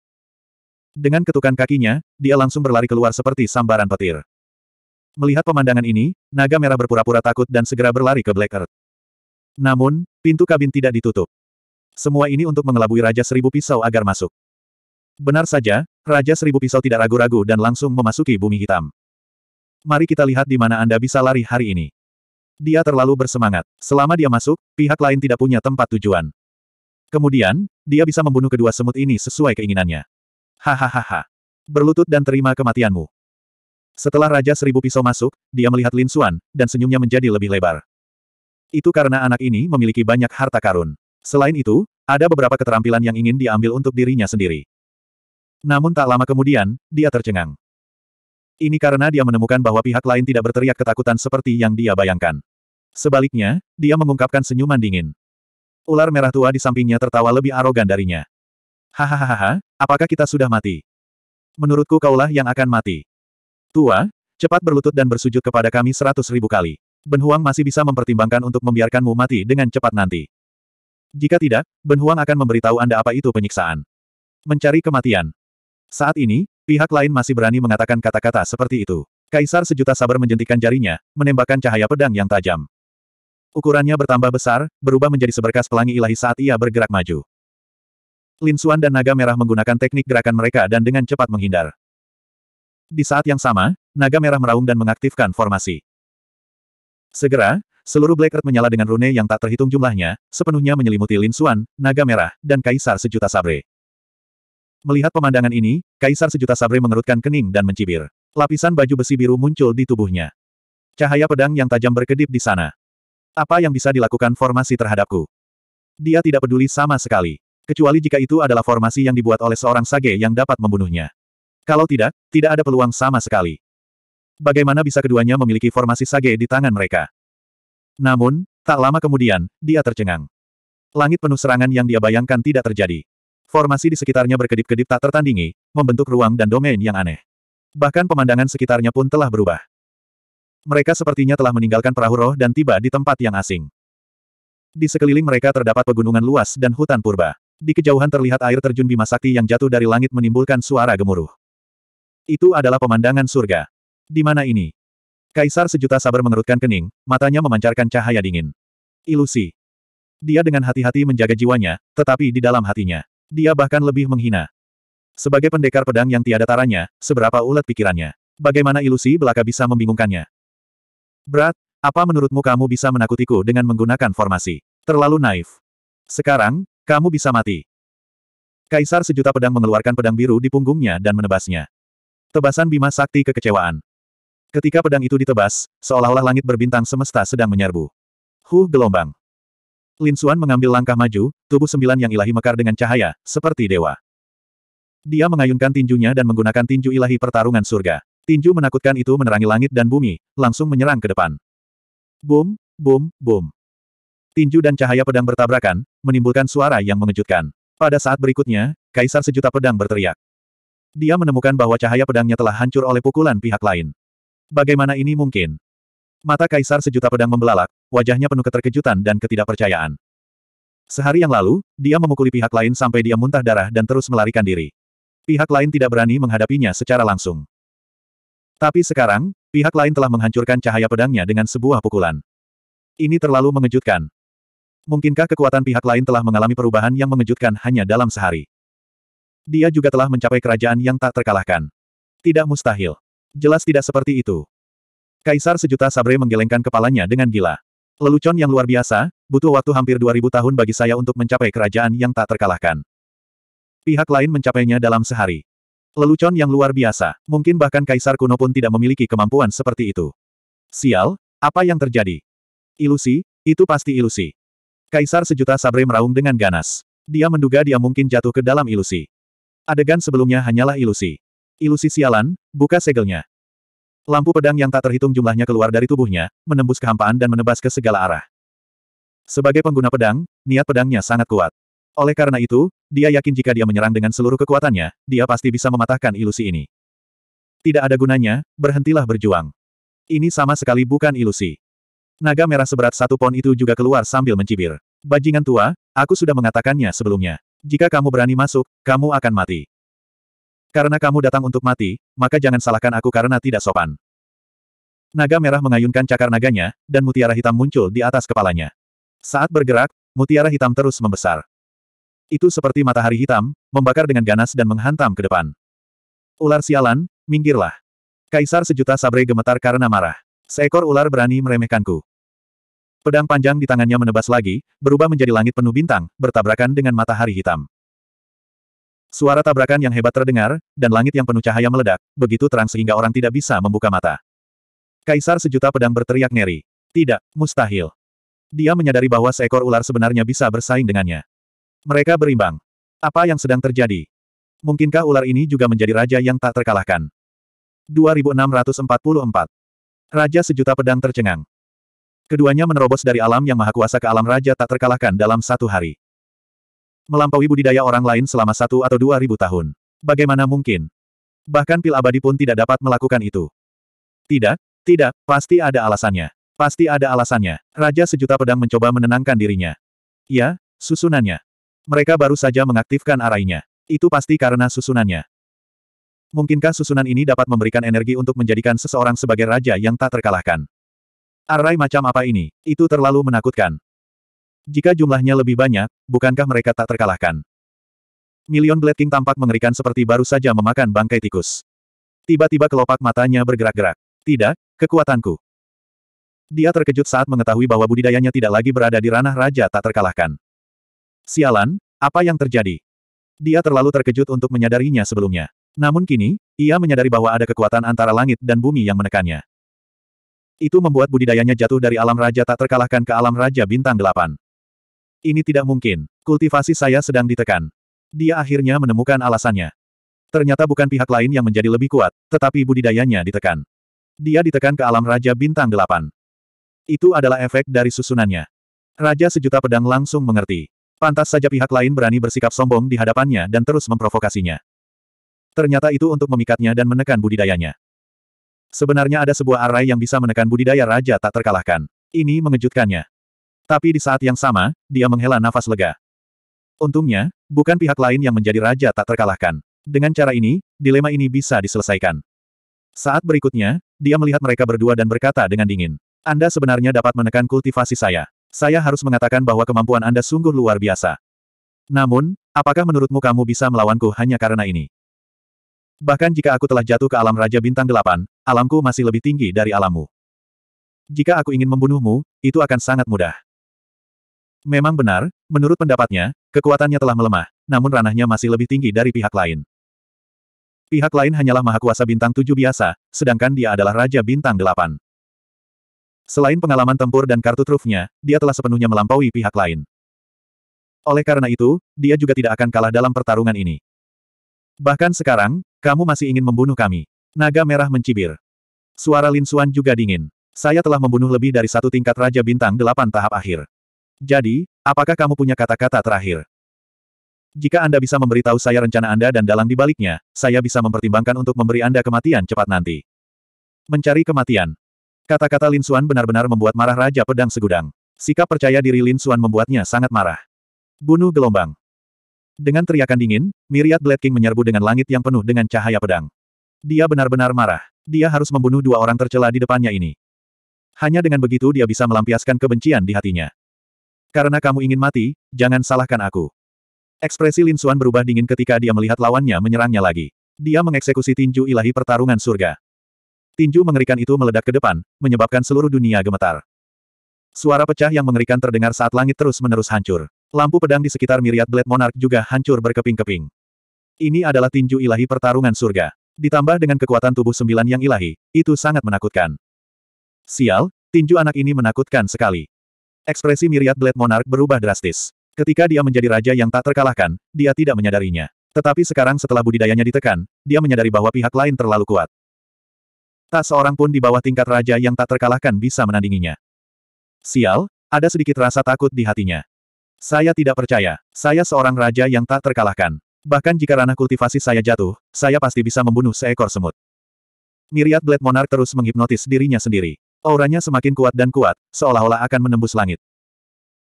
Dengan ketukan kakinya, dia langsung berlari keluar seperti sambaran petir. Melihat pemandangan ini, naga merah berpura-pura takut dan segera berlari ke Black Earth. Namun, pintu kabin tidak ditutup. Semua ini untuk mengelabui Raja Seribu Pisau agar masuk. Benar saja, Raja Seribu Pisau tidak ragu-ragu dan langsung memasuki bumi hitam. Mari kita lihat di mana Anda bisa lari hari ini. Dia terlalu bersemangat. Selama dia masuk, pihak lain tidak punya tempat tujuan. Kemudian, dia bisa membunuh kedua semut ini sesuai keinginannya. Hahaha. Berlutut dan terima kematianmu. Setelah Raja Seribu Pisau masuk, dia melihat Lin Xuan, dan senyumnya menjadi lebih lebar. Itu karena anak ini memiliki banyak harta karun. Selain itu, ada beberapa keterampilan yang ingin diambil untuk dirinya sendiri. Namun tak lama kemudian, dia tercengang. Ini karena dia menemukan bahwa pihak lain tidak berteriak ketakutan seperti yang dia bayangkan. Sebaliknya, dia mengungkapkan senyuman dingin. Ular merah tua di sampingnya tertawa lebih arogan darinya. Hahaha, apakah kita sudah mati? Menurutku kaulah yang akan mati. Tua, cepat berlutut dan bersujud kepada kami seratus ribu kali. Ben Huang masih bisa mempertimbangkan untuk membiarkanmu mati dengan cepat nanti. Jika tidak, Ben Huang akan memberitahu Anda apa itu penyiksaan. Mencari kematian. Saat ini, pihak lain masih berani mengatakan kata-kata seperti itu. Kaisar sejuta sabar menjentikan jarinya, menembakkan cahaya pedang yang tajam. Ukurannya bertambah besar, berubah menjadi seberkas pelangi ilahi saat ia bergerak maju. Lin Suan dan naga merah menggunakan teknik gerakan mereka dan dengan cepat menghindar. Di saat yang sama, naga merah meraung dan mengaktifkan formasi. Segera, seluruh Black Earth menyala dengan rune yang tak terhitung jumlahnya, sepenuhnya menyelimuti Lin Xuan, naga merah, dan Kaisar Sejuta Sabre. Melihat pemandangan ini, Kaisar Sejuta Sabre mengerutkan kening dan mencibir. Lapisan baju besi biru muncul di tubuhnya. Cahaya pedang yang tajam berkedip di sana. Apa yang bisa dilakukan formasi terhadapku? Dia tidak peduli sama sekali. Kecuali jika itu adalah formasi yang dibuat oleh seorang sage yang dapat membunuhnya. Kalau tidak, tidak ada peluang sama sekali. Bagaimana bisa keduanya memiliki formasi sage di tangan mereka? Namun, tak lama kemudian, dia tercengang. Langit penuh serangan yang dia bayangkan tidak terjadi. Formasi di sekitarnya berkedip-kedip tak tertandingi, membentuk ruang dan domain yang aneh. Bahkan pemandangan sekitarnya pun telah berubah. Mereka sepertinya telah meninggalkan perahu roh dan tiba di tempat yang asing. Di sekeliling mereka terdapat pegunungan luas dan hutan purba. Di kejauhan terlihat air terjun Bima Sakti yang jatuh dari langit menimbulkan suara gemuruh. Itu adalah pemandangan surga. Di mana ini? Kaisar sejuta sabar mengerutkan kening, matanya memancarkan cahaya dingin. Ilusi. Dia dengan hati-hati menjaga jiwanya, tetapi di dalam hatinya. Dia bahkan lebih menghina. Sebagai pendekar pedang yang tiada taranya, seberapa ulet pikirannya. Bagaimana ilusi belaka bisa membingungkannya? Berat, apa menurutmu kamu bisa menakutiku dengan menggunakan formasi? Terlalu naif. Sekarang, kamu bisa mati. Kaisar sejuta pedang mengeluarkan pedang biru di punggungnya dan menebasnya. Tebasan Bima Sakti kekecewaan. Ketika pedang itu ditebas, seolah-olah langit berbintang semesta sedang menyerbu. Huh gelombang. Lin Xuan mengambil langkah maju, tubuh sembilan yang ilahi mekar dengan cahaya, seperti dewa. Dia mengayunkan tinjunya dan menggunakan tinju ilahi pertarungan surga. Tinju menakutkan itu menerangi langit dan bumi, langsung menyerang ke depan. Boom, boom, boom. Tinju dan cahaya pedang bertabrakan, menimbulkan suara yang mengejutkan. Pada saat berikutnya, Kaisar Sejuta Pedang berteriak. Dia menemukan bahwa cahaya pedangnya telah hancur oleh pukulan pihak lain. Bagaimana ini mungkin? Mata kaisar sejuta pedang membelalak, wajahnya penuh keterkejutan dan ketidakpercayaan. Sehari yang lalu, dia memukuli pihak lain sampai dia muntah darah dan terus melarikan diri. Pihak lain tidak berani menghadapinya secara langsung. Tapi sekarang, pihak lain telah menghancurkan cahaya pedangnya dengan sebuah pukulan. Ini terlalu mengejutkan. Mungkinkah kekuatan pihak lain telah mengalami perubahan yang mengejutkan hanya dalam sehari? Dia juga telah mencapai kerajaan yang tak terkalahkan. Tidak mustahil. Jelas tidak seperti itu. Kaisar sejuta sabre menggelengkan kepalanya dengan gila. Lelucon yang luar biasa, butuh waktu hampir 2000 tahun bagi saya untuk mencapai kerajaan yang tak terkalahkan. Pihak lain mencapainya dalam sehari. Lelucon yang luar biasa, mungkin bahkan kaisar kuno pun tidak memiliki kemampuan seperti itu. Sial, apa yang terjadi? Ilusi, itu pasti ilusi. Kaisar sejuta sabre meraung dengan ganas. Dia menduga dia mungkin jatuh ke dalam ilusi. Adegan sebelumnya hanyalah ilusi. Ilusi sialan, buka segelnya. Lampu pedang yang tak terhitung jumlahnya keluar dari tubuhnya, menembus kehampaan dan menebas ke segala arah. Sebagai pengguna pedang, niat pedangnya sangat kuat. Oleh karena itu, dia yakin jika dia menyerang dengan seluruh kekuatannya, dia pasti bisa mematahkan ilusi ini. Tidak ada gunanya, berhentilah berjuang. Ini sama sekali bukan ilusi. Naga merah seberat satu pon itu juga keluar sambil mencibir. Bajingan tua, aku sudah mengatakannya sebelumnya. Jika kamu berani masuk, kamu akan mati. Karena kamu datang untuk mati, maka jangan salahkan aku karena tidak sopan. Naga merah mengayunkan cakar naganya, dan mutiara hitam muncul di atas kepalanya. Saat bergerak, mutiara hitam terus membesar. Itu seperti matahari hitam, membakar dengan ganas dan menghantam ke depan. Ular sialan, minggirlah. Kaisar sejuta sabre gemetar karena marah. Seekor ular berani meremehkanku. Pedang panjang di tangannya menebas lagi, berubah menjadi langit penuh bintang, bertabrakan dengan matahari hitam. Suara tabrakan yang hebat terdengar, dan langit yang penuh cahaya meledak, begitu terang sehingga orang tidak bisa membuka mata. Kaisar sejuta pedang berteriak ngeri. Tidak, mustahil. Dia menyadari bahwa seekor ular sebenarnya bisa bersaing dengannya. Mereka berimbang. Apa yang sedang terjadi? Mungkinkah ular ini juga menjadi raja yang tak terkalahkan? 2644 Raja sejuta pedang tercengang. Keduanya menerobos dari alam yang maha kuasa ke alam raja tak terkalahkan dalam satu hari. Melampaui budidaya orang lain selama satu atau dua ribu tahun. Bagaimana mungkin? Bahkan pil abadi pun tidak dapat melakukan itu. Tidak, tidak, pasti ada alasannya. Pasti ada alasannya. Raja sejuta pedang mencoba menenangkan dirinya. Ya, susunannya. Mereka baru saja mengaktifkan arainya. Itu pasti karena susunannya. Mungkinkah susunan ini dapat memberikan energi untuk menjadikan seseorang sebagai raja yang tak terkalahkan? Arai macam apa ini? Itu terlalu menakutkan. Jika jumlahnya lebih banyak, bukankah mereka tak terkalahkan? Million Blade King tampak mengerikan seperti baru saja memakan bangkai tikus. Tiba-tiba kelopak matanya bergerak-gerak. Tidak, kekuatanku. Dia terkejut saat mengetahui bahwa budidayanya tidak lagi berada di ranah raja tak terkalahkan. Sialan, apa yang terjadi? Dia terlalu terkejut untuk menyadarinya sebelumnya. Namun kini, ia menyadari bahwa ada kekuatan antara langit dan bumi yang menekannya. Itu membuat budidayanya jatuh dari alam raja tak terkalahkan ke alam raja bintang delapan. Ini tidak mungkin. Kultivasi saya sedang ditekan. Dia akhirnya menemukan alasannya. Ternyata bukan pihak lain yang menjadi lebih kuat, tetapi budidayanya ditekan. Dia ditekan ke alam raja bintang delapan. Itu adalah efek dari susunannya. Raja sejuta pedang langsung mengerti. Pantas saja pihak lain berani bersikap sombong di hadapannya dan terus memprovokasinya. Ternyata itu untuk memikatnya dan menekan budidayanya. Sebenarnya ada sebuah array yang bisa menekan budidaya raja tak terkalahkan. Ini mengejutkannya. Tapi di saat yang sama, dia menghela nafas lega. Untungnya, bukan pihak lain yang menjadi raja tak terkalahkan. Dengan cara ini, dilema ini bisa diselesaikan. Saat berikutnya, dia melihat mereka berdua dan berkata dengan dingin. Anda sebenarnya dapat menekan kultivasi saya. Saya harus mengatakan bahwa kemampuan Anda sungguh luar biasa. Namun, apakah menurutmu kamu bisa melawanku hanya karena ini? Bahkan jika aku telah jatuh ke alam Raja Bintang Delapan, alamku masih lebih tinggi dari alammu. Jika aku ingin membunuhmu, itu akan sangat mudah. Memang benar, menurut pendapatnya, kekuatannya telah melemah, namun ranahnya masih lebih tinggi dari pihak lain. Pihak lain hanyalah mahakuasa bintang tujuh biasa, sedangkan dia adalah Raja Bintang Delapan. Selain pengalaman tempur dan kartu trufnya, dia telah sepenuhnya melampaui pihak lain. Oleh karena itu, dia juga tidak akan kalah dalam pertarungan ini. Bahkan sekarang, kamu masih ingin membunuh kami. Naga merah mencibir. Suara Lin Xuan juga dingin. Saya telah membunuh lebih dari satu tingkat Raja Bintang delapan tahap akhir. Jadi, apakah kamu punya kata-kata terakhir? Jika Anda bisa memberitahu saya rencana Anda dan dalang dibaliknya, saya bisa mempertimbangkan untuk memberi Anda kematian cepat nanti. Mencari kematian. Kata-kata Lin Xuan benar-benar membuat marah Raja Pedang Segudang. Sikap percaya diri Lin Xuan membuatnya sangat marah. Bunuh gelombang. Dengan teriakan dingin, Myriad Blade King menyerbu dengan langit yang penuh dengan cahaya pedang. Dia benar-benar marah. Dia harus membunuh dua orang tercela di depannya ini. Hanya dengan begitu dia bisa melampiaskan kebencian di hatinya. Karena kamu ingin mati, jangan salahkan aku. Ekspresi Lin Xuan berubah dingin ketika dia melihat lawannya menyerangnya lagi. Dia mengeksekusi tinju ilahi pertarungan surga. Tinju mengerikan itu meledak ke depan, menyebabkan seluruh dunia gemetar. Suara pecah yang mengerikan terdengar saat langit terus-menerus hancur. Lampu pedang di sekitar Myriad Blade Monarch juga hancur berkeping-keping. Ini adalah tinju ilahi pertarungan surga. Ditambah dengan kekuatan tubuh sembilan yang ilahi, itu sangat menakutkan. Sial, tinju anak ini menakutkan sekali. Ekspresi Myriad Blade Monarch berubah drastis. Ketika dia menjadi raja yang tak terkalahkan, dia tidak menyadarinya. Tetapi sekarang setelah budidayanya ditekan, dia menyadari bahwa pihak lain terlalu kuat. Tak seorang pun di bawah tingkat raja yang tak terkalahkan bisa menandinginya. Sial, ada sedikit rasa takut di hatinya. Saya tidak percaya. Saya seorang raja yang tak terkalahkan. Bahkan jika ranah kultivasi saya jatuh, saya pasti bisa membunuh seekor semut. Miriat Blade Monarch terus menghipnotis dirinya sendiri. Auranya semakin kuat dan kuat, seolah-olah akan menembus langit.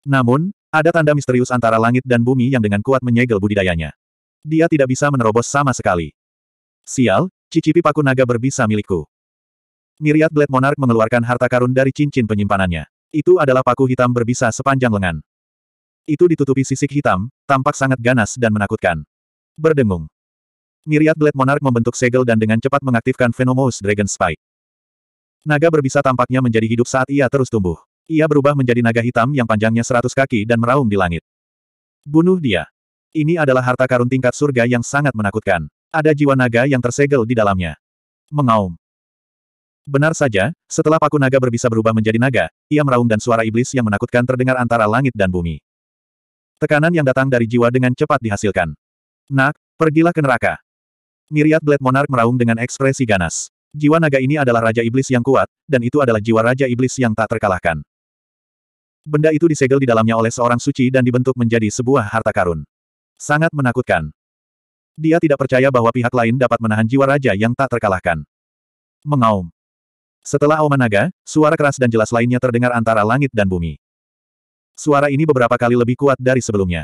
Namun, ada tanda misterius antara langit dan bumi yang dengan kuat menyegel budidayanya. Dia tidak bisa menerobos sama sekali. Sial, cicipi paku naga berbisa milikku. Miriat Blade Monarch mengeluarkan harta karun dari cincin penyimpanannya. Itu adalah paku hitam berbisa sepanjang lengan. Itu ditutupi sisik hitam, tampak sangat ganas dan menakutkan. Berdengung. Miriat Blade Monarch membentuk segel dan dengan cepat mengaktifkan Venomous Dragon Spike. Naga berbisa tampaknya menjadi hidup saat ia terus tumbuh. Ia berubah menjadi naga hitam yang panjangnya seratus kaki dan meraung di langit. Bunuh dia. Ini adalah harta karun tingkat surga yang sangat menakutkan. Ada jiwa naga yang tersegel di dalamnya. Mengaum. Benar saja, setelah paku naga berbisa berubah menjadi naga, ia meraung dan suara iblis yang menakutkan terdengar antara langit dan bumi. Tekanan yang datang dari jiwa dengan cepat dihasilkan. Nak, pergilah ke neraka. Miriat Blade Monarch meraung dengan ekspresi ganas. Jiwa naga ini adalah Raja Iblis yang kuat, dan itu adalah jiwa Raja Iblis yang tak terkalahkan. Benda itu disegel di dalamnya oleh seorang suci dan dibentuk menjadi sebuah harta karun. Sangat menakutkan. Dia tidak percaya bahwa pihak lain dapat menahan jiwa raja yang tak terkalahkan. Mengaum. Setelah auman naga, suara keras dan jelas lainnya terdengar antara langit dan bumi. Suara ini beberapa kali lebih kuat dari sebelumnya.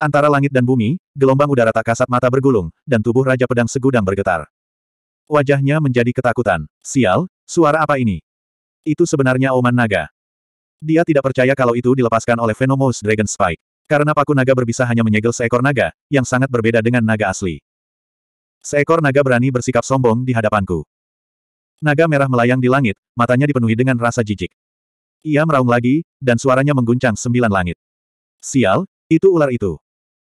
Antara langit dan bumi, gelombang udara tak kasat mata bergulung, dan tubuh Raja Pedang Segudang bergetar. Wajahnya menjadi ketakutan. Sial, suara apa ini? Itu sebenarnya Oman Naga. Dia tidak percaya kalau itu dilepaskan oleh Venomous Dragon Spike. Karena paku naga berbisa hanya menyegel seekor naga, yang sangat berbeda dengan naga asli. Seekor naga berani bersikap sombong di hadapanku. Naga merah melayang di langit, matanya dipenuhi dengan rasa jijik. Ia meraung lagi, dan suaranya mengguncang sembilan langit. Sial, itu ular itu.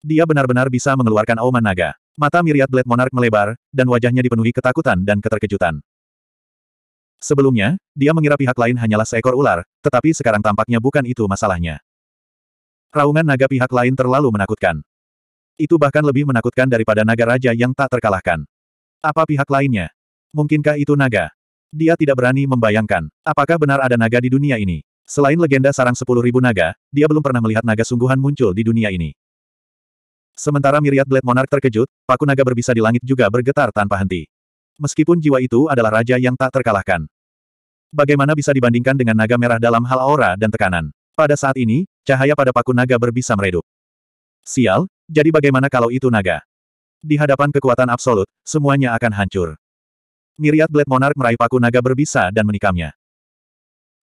Dia benar-benar bisa mengeluarkan auman naga. Mata Miriat Blade Monarch melebar, dan wajahnya dipenuhi ketakutan dan keterkejutan. Sebelumnya, dia mengira pihak lain hanyalah seekor ular, tetapi sekarang tampaknya bukan itu masalahnya. Raungan naga pihak lain terlalu menakutkan. Itu bahkan lebih menakutkan daripada naga raja yang tak terkalahkan. Apa pihak lainnya? Mungkinkah itu naga? Dia tidak berani membayangkan, apakah benar ada naga di dunia ini. Selain legenda sarang sepuluh ribu naga, dia belum pernah melihat naga sungguhan muncul di dunia ini. Sementara Miriad Blade Monarch terkejut, paku naga berbisa di langit juga bergetar tanpa henti. Meskipun jiwa itu adalah raja yang tak terkalahkan. Bagaimana bisa dibandingkan dengan naga merah dalam hal aura dan tekanan? Pada saat ini, cahaya pada paku naga berbisa meredup. Sial, jadi bagaimana kalau itu naga? Di hadapan kekuatan absolut, semuanya akan hancur. Miriat Blade Monarch meraih paku naga berbisa dan menikamnya.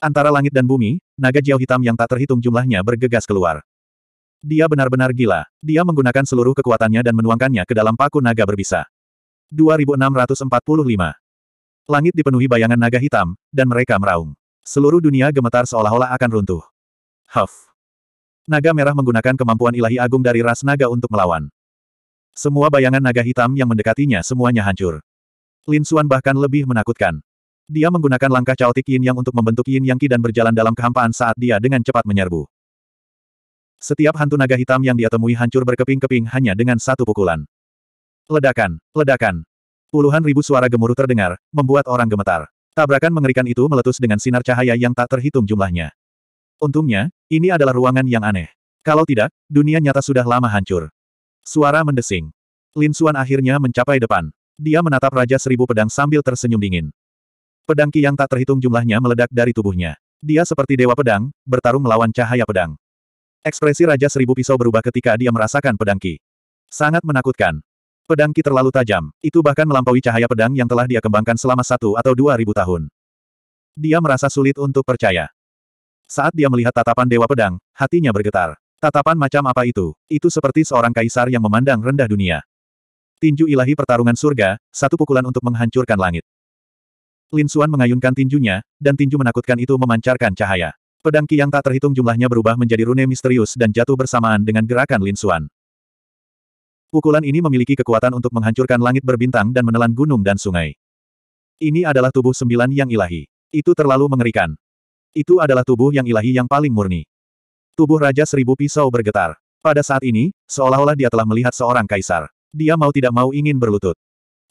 Antara langit dan bumi, naga jiao hitam yang tak terhitung jumlahnya bergegas keluar. Dia benar-benar gila. Dia menggunakan seluruh kekuatannya dan menuangkannya ke dalam paku naga berbisa. 2645 Langit dipenuhi bayangan naga hitam, dan mereka meraung. Seluruh dunia gemetar seolah-olah akan runtuh. Huff. Naga merah menggunakan kemampuan ilahi agung dari ras naga untuk melawan. Semua bayangan naga hitam yang mendekatinya semuanya hancur. Lin Xuan bahkan lebih menakutkan. Dia menggunakan langkah caotik Yin Yang untuk membentuk Yin Yang Qi dan berjalan dalam kehampaan saat dia dengan cepat menyerbu. Setiap hantu naga hitam yang dia temui hancur berkeping-keping hanya dengan satu pukulan. Ledakan, ledakan. Puluhan ribu suara gemuruh terdengar, membuat orang gemetar. Tabrakan mengerikan itu meletus dengan sinar cahaya yang tak terhitung jumlahnya. Untungnya, ini adalah ruangan yang aneh. Kalau tidak, dunia nyata sudah lama hancur. Suara mendesing. Lin Suan akhirnya mencapai depan. Dia menatap Raja Seribu Pedang sambil tersenyum dingin. Pedang yang tak terhitung jumlahnya meledak dari tubuhnya. Dia seperti dewa pedang, bertarung melawan cahaya pedang. Ekspresi Raja Seribu Pisau berubah ketika dia merasakan pedang Ki. Sangat menakutkan. Pedang Ki terlalu tajam, itu bahkan melampaui cahaya pedang yang telah dia kembangkan selama satu atau dua ribu tahun. Dia merasa sulit untuk percaya. Saat dia melihat tatapan Dewa Pedang, hatinya bergetar. Tatapan macam apa itu? Itu seperti seorang kaisar yang memandang rendah dunia. Tinju ilahi pertarungan surga, satu pukulan untuk menghancurkan langit. Lin Xuan mengayunkan tinjunya, dan tinju menakutkan itu memancarkan cahaya. Pedang Qi yang tak terhitung jumlahnya berubah menjadi rune misterius dan jatuh bersamaan dengan gerakan Lin Xuan. Pukulan ini memiliki kekuatan untuk menghancurkan langit berbintang dan menelan gunung dan sungai. Ini adalah tubuh sembilan yang ilahi. Itu terlalu mengerikan. Itu adalah tubuh yang ilahi yang paling murni. Tubuh Raja Seribu Pisau bergetar. Pada saat ini, seolah-olah dia telah melihat seorang kaisar. Dia mau tidak mau ingin berlutut.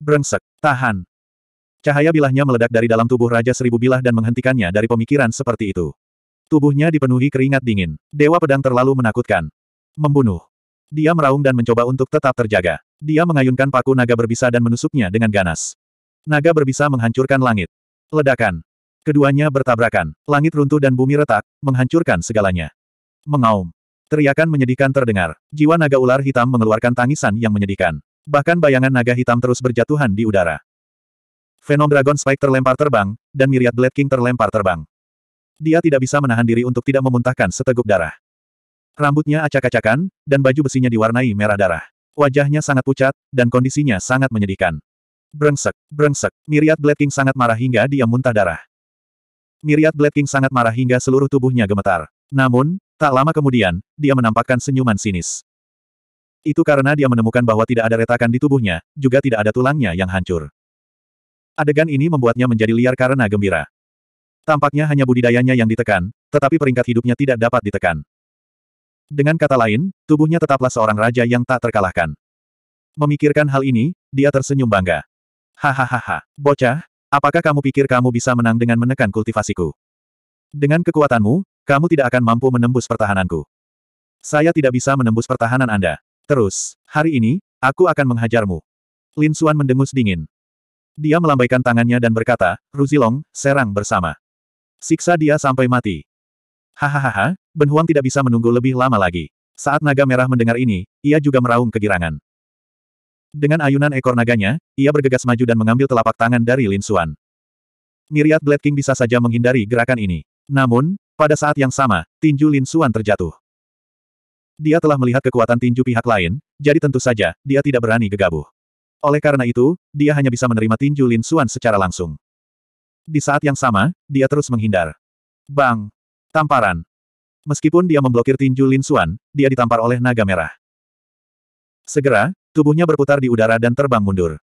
Brengsek, tahan. Cahaya bilahnya meledak dari dalam tubuh Raja Seribu Bilah dan menghentikannya dari pemikiran seperti itu. Tubuhnya dipenuhi keringat dingin. Dewa pedang terlalu menakutkan. Membunuh. Dia meraung dan mencoba untuk tetap terjaga. Dia mengayunkan paku naga berbisa dan menusuknya dengan ganas. Naga berbisa menghancurkan langit. Ledakan. Keduanya bertabrakan. Langit runtuh dan bumi retak, menghancurkan segalanya. Mengaum. Teriakan menyedihkan terdengar. Jiwa naga ular hitam mengeluarkan tangisan yang menyedihkan. Bahkan bayangan naga hitam terus berjatuhan di udara. Venom Dragon Spike terlempar terbang, dan Myriad Blade King terlempar terbang. Dia tidak bisa menahan diri untuk tidak memuntahkan seteguk darah. Rambutnya acak-acakan, dan baju besinya diwarnai merah darah. Wajahnya sangat pucat, dan kondisinya sangat menyedihkan. Brengsek, brengsek, Myriad Blade King sangat marah hingga dia muntah darah. Myriad Blade King sangat marah hingga seluruh tubuhnya gemetar. Namun, Tak lama kemudian, dia menampakkan senyuman sinis. Itu karena dia menemukan bahwa tidak ada retakan di tubuhnya, juga tidak ada tulangnya yang hancur. Adegan ini membuatnya menjadi liar karena gembira. Tampaknya hanya budidayanya yang ditekan, tetapi peringkat hidupnya tidak dapat ditekan. Dengan kata lain, tubuhnya tetaplah seorang raja yang tak terkalahkan. Memikirkan hal ini, dia tersenyum bangga. Hahaha, bocah, apakah kamu pikir kamu bisa menang dengan menekan kultivasiku? Dengan kekuatanmu, kamu tidak akan mampu menembus pertahananku. Saya tidak bisa menembus pertahanan Anda. Terus, hari ini, aku akan menghajarmu. Lin Xuan mendengus dingin. Dia melambaikan tangannya dan berkata, Ruzilong, serang bersama. Siksa dia sampai mati. Hahaha, Ben Huang tidak bisa menunggu lebih lama lagi. Saat naga merah mendengar ini, ia juga meraung kegirangan. Dengan ayunan ekor naganya, ia bergegas maju dan mengambil telapak tangan dari Lin Xuan. Miriat Black King bisa saja menghindari gerakan ini. Namun, pada saat yang sama, tinju Lin Suan terjatuh. Dia telah melihat kekuatan tinju pihak lain, jadi tentu saja, dia tidak berani gegabah. Oleh karena itu, dia hanya bisa menerima tinju Lin Suan secara langsung. Di saat yang sama, dia terus menghindar. Bang! Tamparan! Meskipun dia memblokir tinju Lin Suan, dia ditampar oleh naga merah. Segera, tubuhnya berputar di udara dan terbang mundur.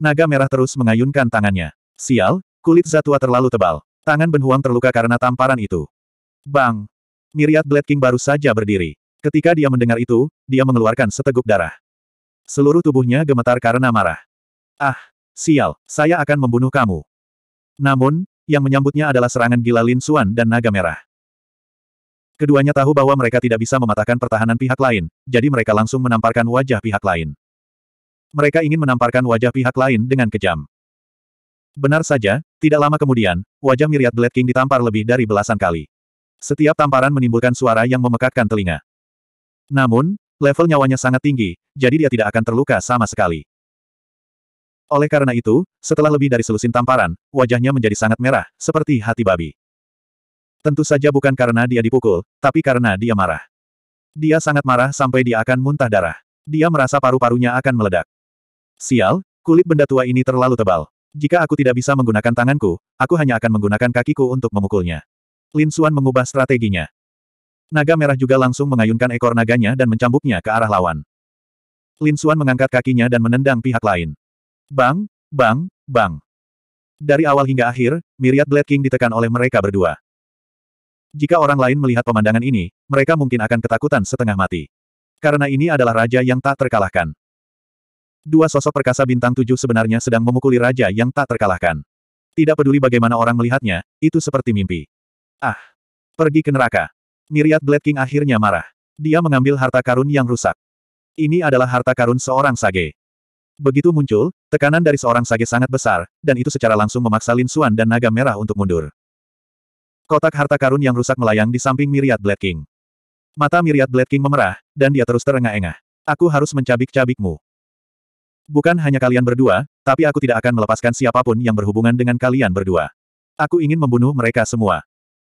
Naga merah terus mengayunkan tangannya. Sial, kulit Zatua terlalu tebal. Tangan Ben Huang terluka karena tamparan itu. Bang! Miriat Blade King baru saja berdiri. Ketika dia mendengar itu, dia mengeluarkan seteguk darah. Seluruh tubuhnya gemetar karena marah. Ah, sial, saya akan membunuh kamu. Namun, yang menyambutnya adalah serangan gila Lin Suan dan Naga Merah. Keduanya tahu bahwa mereka tidak bisa mematahkan pertahanan pihak lain, jadi mereka langsung menamparkan wajah pihak lain. Mereka ingin menamparkan wajah pihak lain dengan kejam. Benar saja, tidak lama kemudian, wajah Miriat Blade King ditampar lebih dari belasan kali. Setiap tamparan menimbulkan suara yang memekakkan telinga. Namun, level nyawanya sangat tinggi, jadi dia tidak akan terluka sama sekali. Oleh karena itu, setelah lebih dari selusin tamparan, wajahnya menjadi sangat merah, seperti hati babi. Tentu saja bukan karena dia dipukul, tapi karena dia marah. Dia sangat marah sampai dia akan muntah darah. Dia merasa paru-parunya akan meledak. Sial, kulit benda tua ini terlalu tebal. Jika aku tidak bisa menggunakan tanganku, aku hanya akan menggunakan kakiku untuk memukulnya. Lin Xuan mengubah strateginya. Naga merah juga langsung mengayunkan ekor naganya dan mencambuknya ke arah lawan. Lin Xuan mengangkat kakinya dan menendang pihak lain. Bang, bang, bang. Dari awal hingga akhir, Myriad Blade King ditekan oleh mereka berdua. Jika orang lain melihat pemandangan ini, mereka mungkin akan ketakutan setengah mati. Karena ini adalah raja yang tak terkalahkan. Dua sosok perkasa bintang tujuh sebenarnya sedang memukuli raja yang tak terkalahkan. Tidak peduli bagaimana orang melihatnya, itu seperti mimpi. Ah! Pergi ke neraka! Miriat Blade King akhirnya marah. Dia mengambil harta karun yang rusak. Ini adalah harta karun seorang sage. Begitu muncul, tekanan dari seorang sage sangat besar, dan itu secara langsung memaksa Lin Suan dan Naga Merah untuk mundur. Kotak harta karun yang rusak melayang di samping Miriat Blade King. Mata Miriat Blade King memerah, dan dia terus terengah-engah. Aku harus mencabik-cabikmu. Bukan hanya kalian berdua, tapi aku tidak akan melepaskan siapapun yang berhubungan dengan kalian berdua. Aku ingin membunuh mereka semua.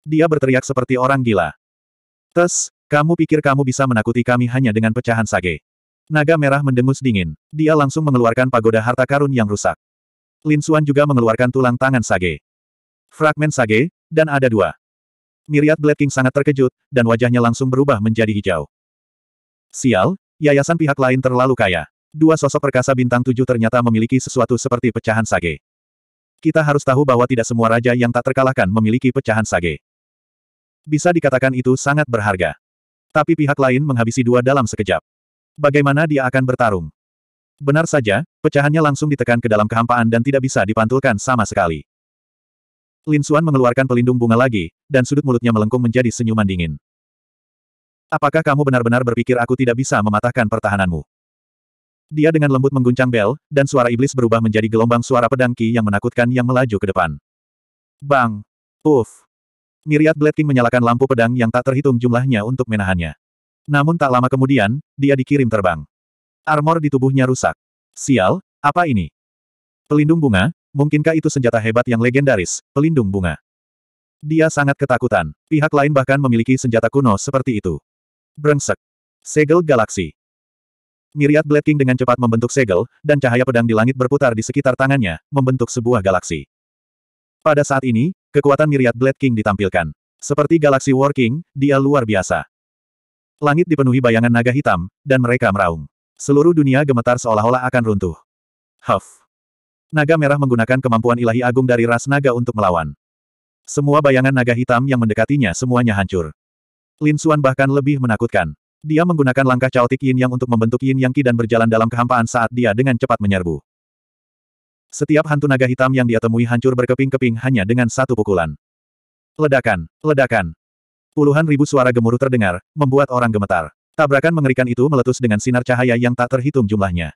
Dia berteriak seperti orang gila. Tes, kamu pikir kamu bisa menakuti kami hanya dengan pecahan sage. Naga merah mendengus dingin. Dia langsung mengeluarkan pagoda harta karun yang rusak. Lin Xuan juga mengeluarkan tulang tangan sage. Fragmen sage, dan ada dua. Miriat Blade King sangat terkejut, dan wajahnya langsung berubah menjadi hijau. Sial, yayasan pihak lain terlalu kaya. Dua sosok perkasa bintang tujuh ternyata memiliki sesuatu seperti pecahan sage. Kita harus tahu bahwa tidak semua raja yang tak terkalahkan memiliki pecahan sage. Bisa dikatakan itu sangat berharga. Tapi pihak lain menghabisi dua dalam sekejap. Bagaimana dia akan bertarung? Benar saja, pecahannya langsung ditekan ke dalam kehampaan dan tidak bisa dipantulkan sama sekali. Lin Xuan mengeluarkan pelindung bunga lagi, dan sudut mulutnya melengkung menjadi senyuman dingin. Apakah kamu benar-benar berpikir aku tidak bisa mematahkan pertahananmu? Dia dengan lembut mengguncang bel, dan suara iblis berubah menjadi gelombang suara pedang Qi yang menakutkan yang melaju ke depan. Bang! Uff! Miriat Blade menyalakan lampu pedang yang tak terhitung jumlahnya untuk menahannya. Namun tak lama kemudian, dia dikirim terbang. Armor di tubuhnya rusak. Sial, apa ini? Pelindung bunga, mungkinkah itu senjata hebat yang legendaris, pelindung bunga? Dia sangat ketakutan. Pihak lain bahkan memiliki senjata kuno seperti itu. Brengsek. Segel Galaksi. Miriat Blade dengan cepat membentuk segel, dan cahaya pedang di langit berputar di sekitar tangannya, membentuk sebuah galaksi. Pada saat ini, kekuatan miriat Blade King ditampilkan. Seperti galaksi War King, dia luar biasa. Langit dipenuhi bayangan naga hitam, dan mereka meraung. Seluruh dunia gemetar seolah-olah akan runtuh. Huff. Naga merah menggunakan kemampuan ilahi agung dari ras naga untuk melawan. Semua bayangan naga hitam yang mendekatinya semuanya hancur. Lin Suan bahkan lebih menakutkan. Dia menggunakan langkah caotik yin yang untuk membentuk yin yang ki dan berjalan dalam kehampaan saat dia dengan cepat menyerbu. Setiap hantu naga hitam yang dia temui hancur berkeping-keping hanya dengan satu pukulan. Ledakan, ledakan. Puluhan ribu suara gemuruh terdengar, membuat orang gemetar. Tabrakan mengerikan itu meletus dengan sinar cahaya yang tak terhitung jumlahnya.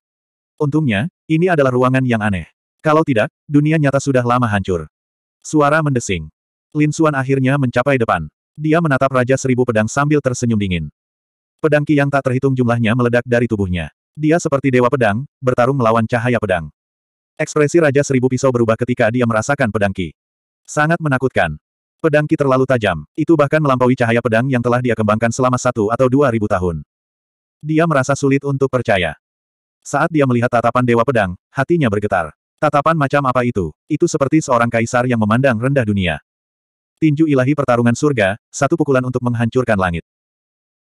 Untungnya, ini adalah ruangan yang aneh. Kalau tidak, dunia nyata sudah lama hancur. Suara mendesing. Lin Xuan akhirnya mencapai depan. Dia menatap Raja Seribu Pedang sambil tersenyum dingin. Pedang Ki yang tak terhitung jumlahnya meledak dari tubuhnya. Dia seperti Dewa Pedang, bertarung melawan cahaya pedang. Ekspresi Raja Seribu Pisau berubah ketika dia merasakan pedang Ki. Sangat menakutkan. Pedang Ki terlalu tajam, itu bahkan melampaui cahaya pedang yang telah dia kembangkan selama satu atau dua ribu tahun. Dia merasa sulit untuk percaya. Saat dia melihat tatapan Dewa Pedang, hatinya bergetar. Tatapan macam apa itu? Itu seperti seorang kaisar yang memandang rendah dunia. Tinju ilahi pertarungan surga, satu pukulan untuk menghancurkan langit.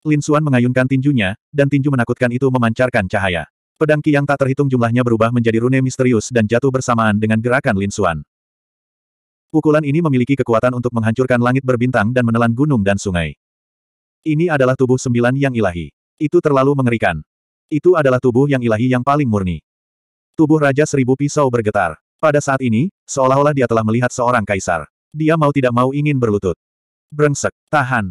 Lin Xuan mengayunkan tinjunya, dan tinju menakutkan itu memancarkan cahaya. Pedang ki yang tak terhitung jumlahnya berubah menjadi rune misterius dan jatuh bersamaan dengan gerakan Lin Xuan. Pukulan ini memiliki kekuatan untuk menghancurkan langit berbintang dan menelan gunung dan sungai. Ini adalah tubuh sembilan yang ilahi. Itu terlalu mengerikan. Itu adalah tubuh yang ilahi yang paling murni. Tubuh Raja Seribu Pisau bergetar. Pada saat ini, seolah-olah dia telah melihat seorang kaisar. Dia mau tidak mau ingin berlutut. Brengsek, tahan.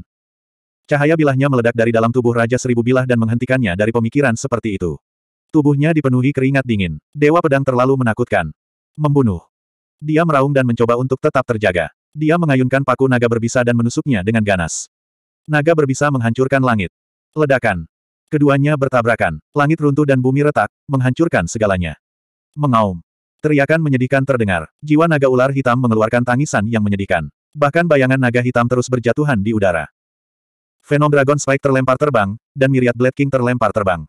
Cahaya bilahnya meledak dari dalam tubuh Raja Seribu Bilah dan menghentikannya dari pemikiran seperti itu. Tubuhnya dipenuhi keringat dingin. Dewa pedang terlalu menakutkan. Membunuh. Dia meraung dan mencoba untuk tetap terjaga. Dia mengayunkan paku naga berbisa dan menusuknya dengan ganas. Naga berbisa menghancurkan langit. Ledakan. Keduanya bertabrakan. Langit runtuh dan bumi retak, menghancurkan segalanya. Mengaum. Teriakan menyedihkan terdengar. Jiwa naga ular hitam mengeluarkan tangisan yang menyedihkan. Bahkan bayangan naga hitam terus berjatuhan di udara. Venom Dragon Spike terlempar terbang, dan Myriad Blade King terlempar terbang.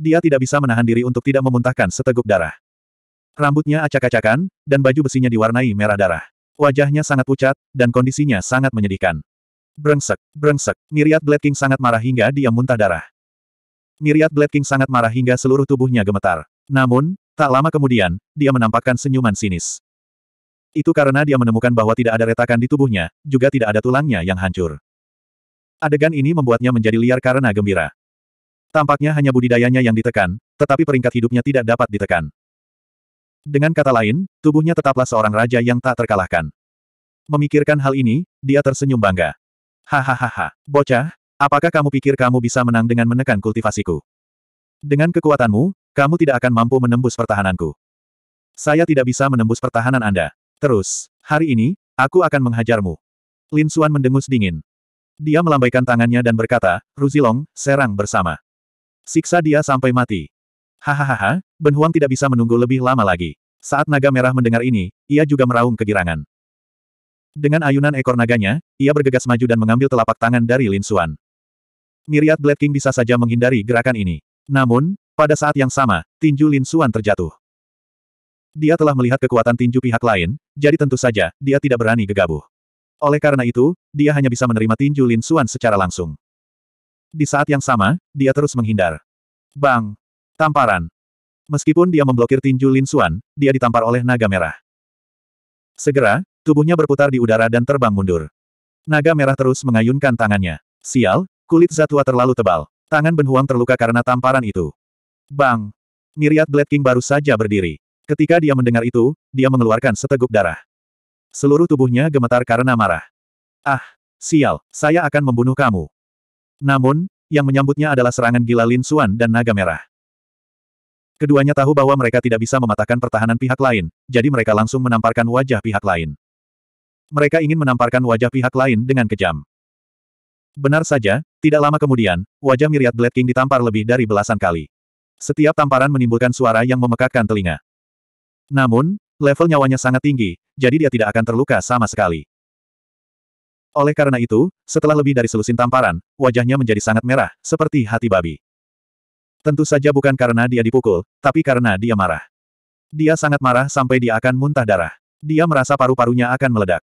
Dia tidak bisa menahan diri untuk tidak memuntahkan seteguk darah. Rambutnya acak-acakan, dan baju besinya diwarnai merah darah. Wajahnya sangat pucat, dan kondisinya sangat menyedihkan. Brengsek, brengsek, Miriat Blade King sangat marah hingga dia muntah darah. Miriat Blade King sangat marah hingga seluruh tubuhnya gemetar. Namun, tak lama kemudian, dia menampakkan senyuman sinis. Itu karena dia menemukan bahwa tidak ada retakan di tubuhnya, juga tidak ada tulangnya yang hancur. Adegan ini membuatnya menjadi liar karena gembira. Tampaknya hanya budidayanya yang ditekan, tetapi peringkat hidupnya tidak dapat ditekan. Dengan kata lain, tubuhnya tetaplah seorang raja yang tak terkalahkan. Memikirkan hal ini, dia tersenyum bangga. Hahaha, bocah, apakah kamu pikir kamu bisa menang dengan menekan kultivasiku? Dengan kekuatanmu, kamu tidak akan mampu menembus pertahananku. Saya tidak bisa menembus pertahanan Anda. Terus, hari ini, aku akan menghajarmu. Lin Suan mendengus dingin. Dia melambaikan tangannya dan berkata, Ruzilong, serang bersama. Siksa dia sampai mati. Hahaha, Ben Huang tidak bisa menunggu lebih lama lagi. Saat naga merah mendengar ini, ia juga meraung kegirangan. Dengan ayunan ekor naganya, ia bergegas maju dan mengambil telapak tangan dari Lin Xuan. Miriat Blade King bisa saja menghindari gerakan ini. Namun, pada saat yang sama, tinju Lin Xuan terjatuh. Dia telah melihat kekuatan tinju pihak lain, jadi tentu saja, dia tidak berani gegabah. Oleh karena itu, dia hanya bisa menerima tinju Lin Xuan secara langsung. Di saat yang sama, dia terus menghindar. Bang! Tamparan! Meskipun dia memblokir tinju Lin Xuan, dia ditampar oleh naga merah. Segera, tubuhnya berputar di udara dan terbang mundur. Naga merah terus mengayunkan tangannya. Sial, kulit Zatua terlalu tebal. Tangan Benhuang terluka karena tamparan itu. Bang! Miriat Blade King baru saja berdiri. Ketika dia mendengar itu, dia mengeluarkan seteguk darah. Seluruh tubuhnya gemetar karena marah. Ah, sial, saya akan membunuh kamu. Namun, yang menyambutnya adalah serangan gila Lin Xuan dan Naga Merah. Keduanya tahu bahwa mereka tidak bisa mematahkan pertahanan pihak lain, jadi mereka langsung menamparkan wajah pihak lain. Mereka ingin menamparkan wajah pihak lain dengan kejam. Benar saja, tidak lama kemudian, wajah Myriad Blade King ditampar lebih dari belasan kali. Setiap tamparan menimbulkan suara yang memekakkan telinga. Namun, level nyawanya sangat tinggi, jadi dia tidak akan terluka sama sekali. Oleh karena itu, setelah lebih dari selusin tamparan, wajahnya menjadi sangat merah, seperti hati babi. Tentu saja bukan karena dia dipukul, tapi karena dia marah. Dia sangat marah sampai dia akan muntah darah. Dia merasa paru-parunya akan meledak.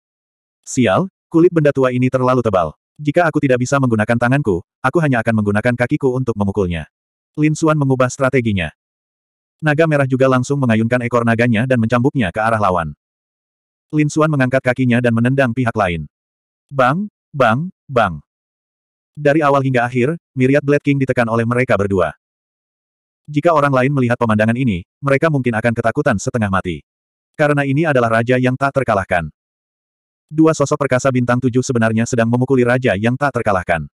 Sial, kulit benda tua ini terlalu tebal. Jika aku tidak bisa menggunakan tanganku, aku hanya akan menggunakan kakiku untuk memukulnya. Lin Xuan mengubah strateginya. Naga merah juga langsung mengayunkan ekor naganya dan mencambuknya ke arah lawan. Lin Xuan mengangkat kakinya dan menendang pihak lain. Bang, bang, bang. Dari awal hingga akhir, miriat Blade King ditekan oleh mereka berdua. Jika orang lain melihat pemandangan ini, mereka mungkin akan ketakutan setengah mati. Karena ini adalah raja yang tak terkalahkan. Dua sosok perkasa bintang tujuh sebenarnya sedang memukuli raja yang tak terkalahkan.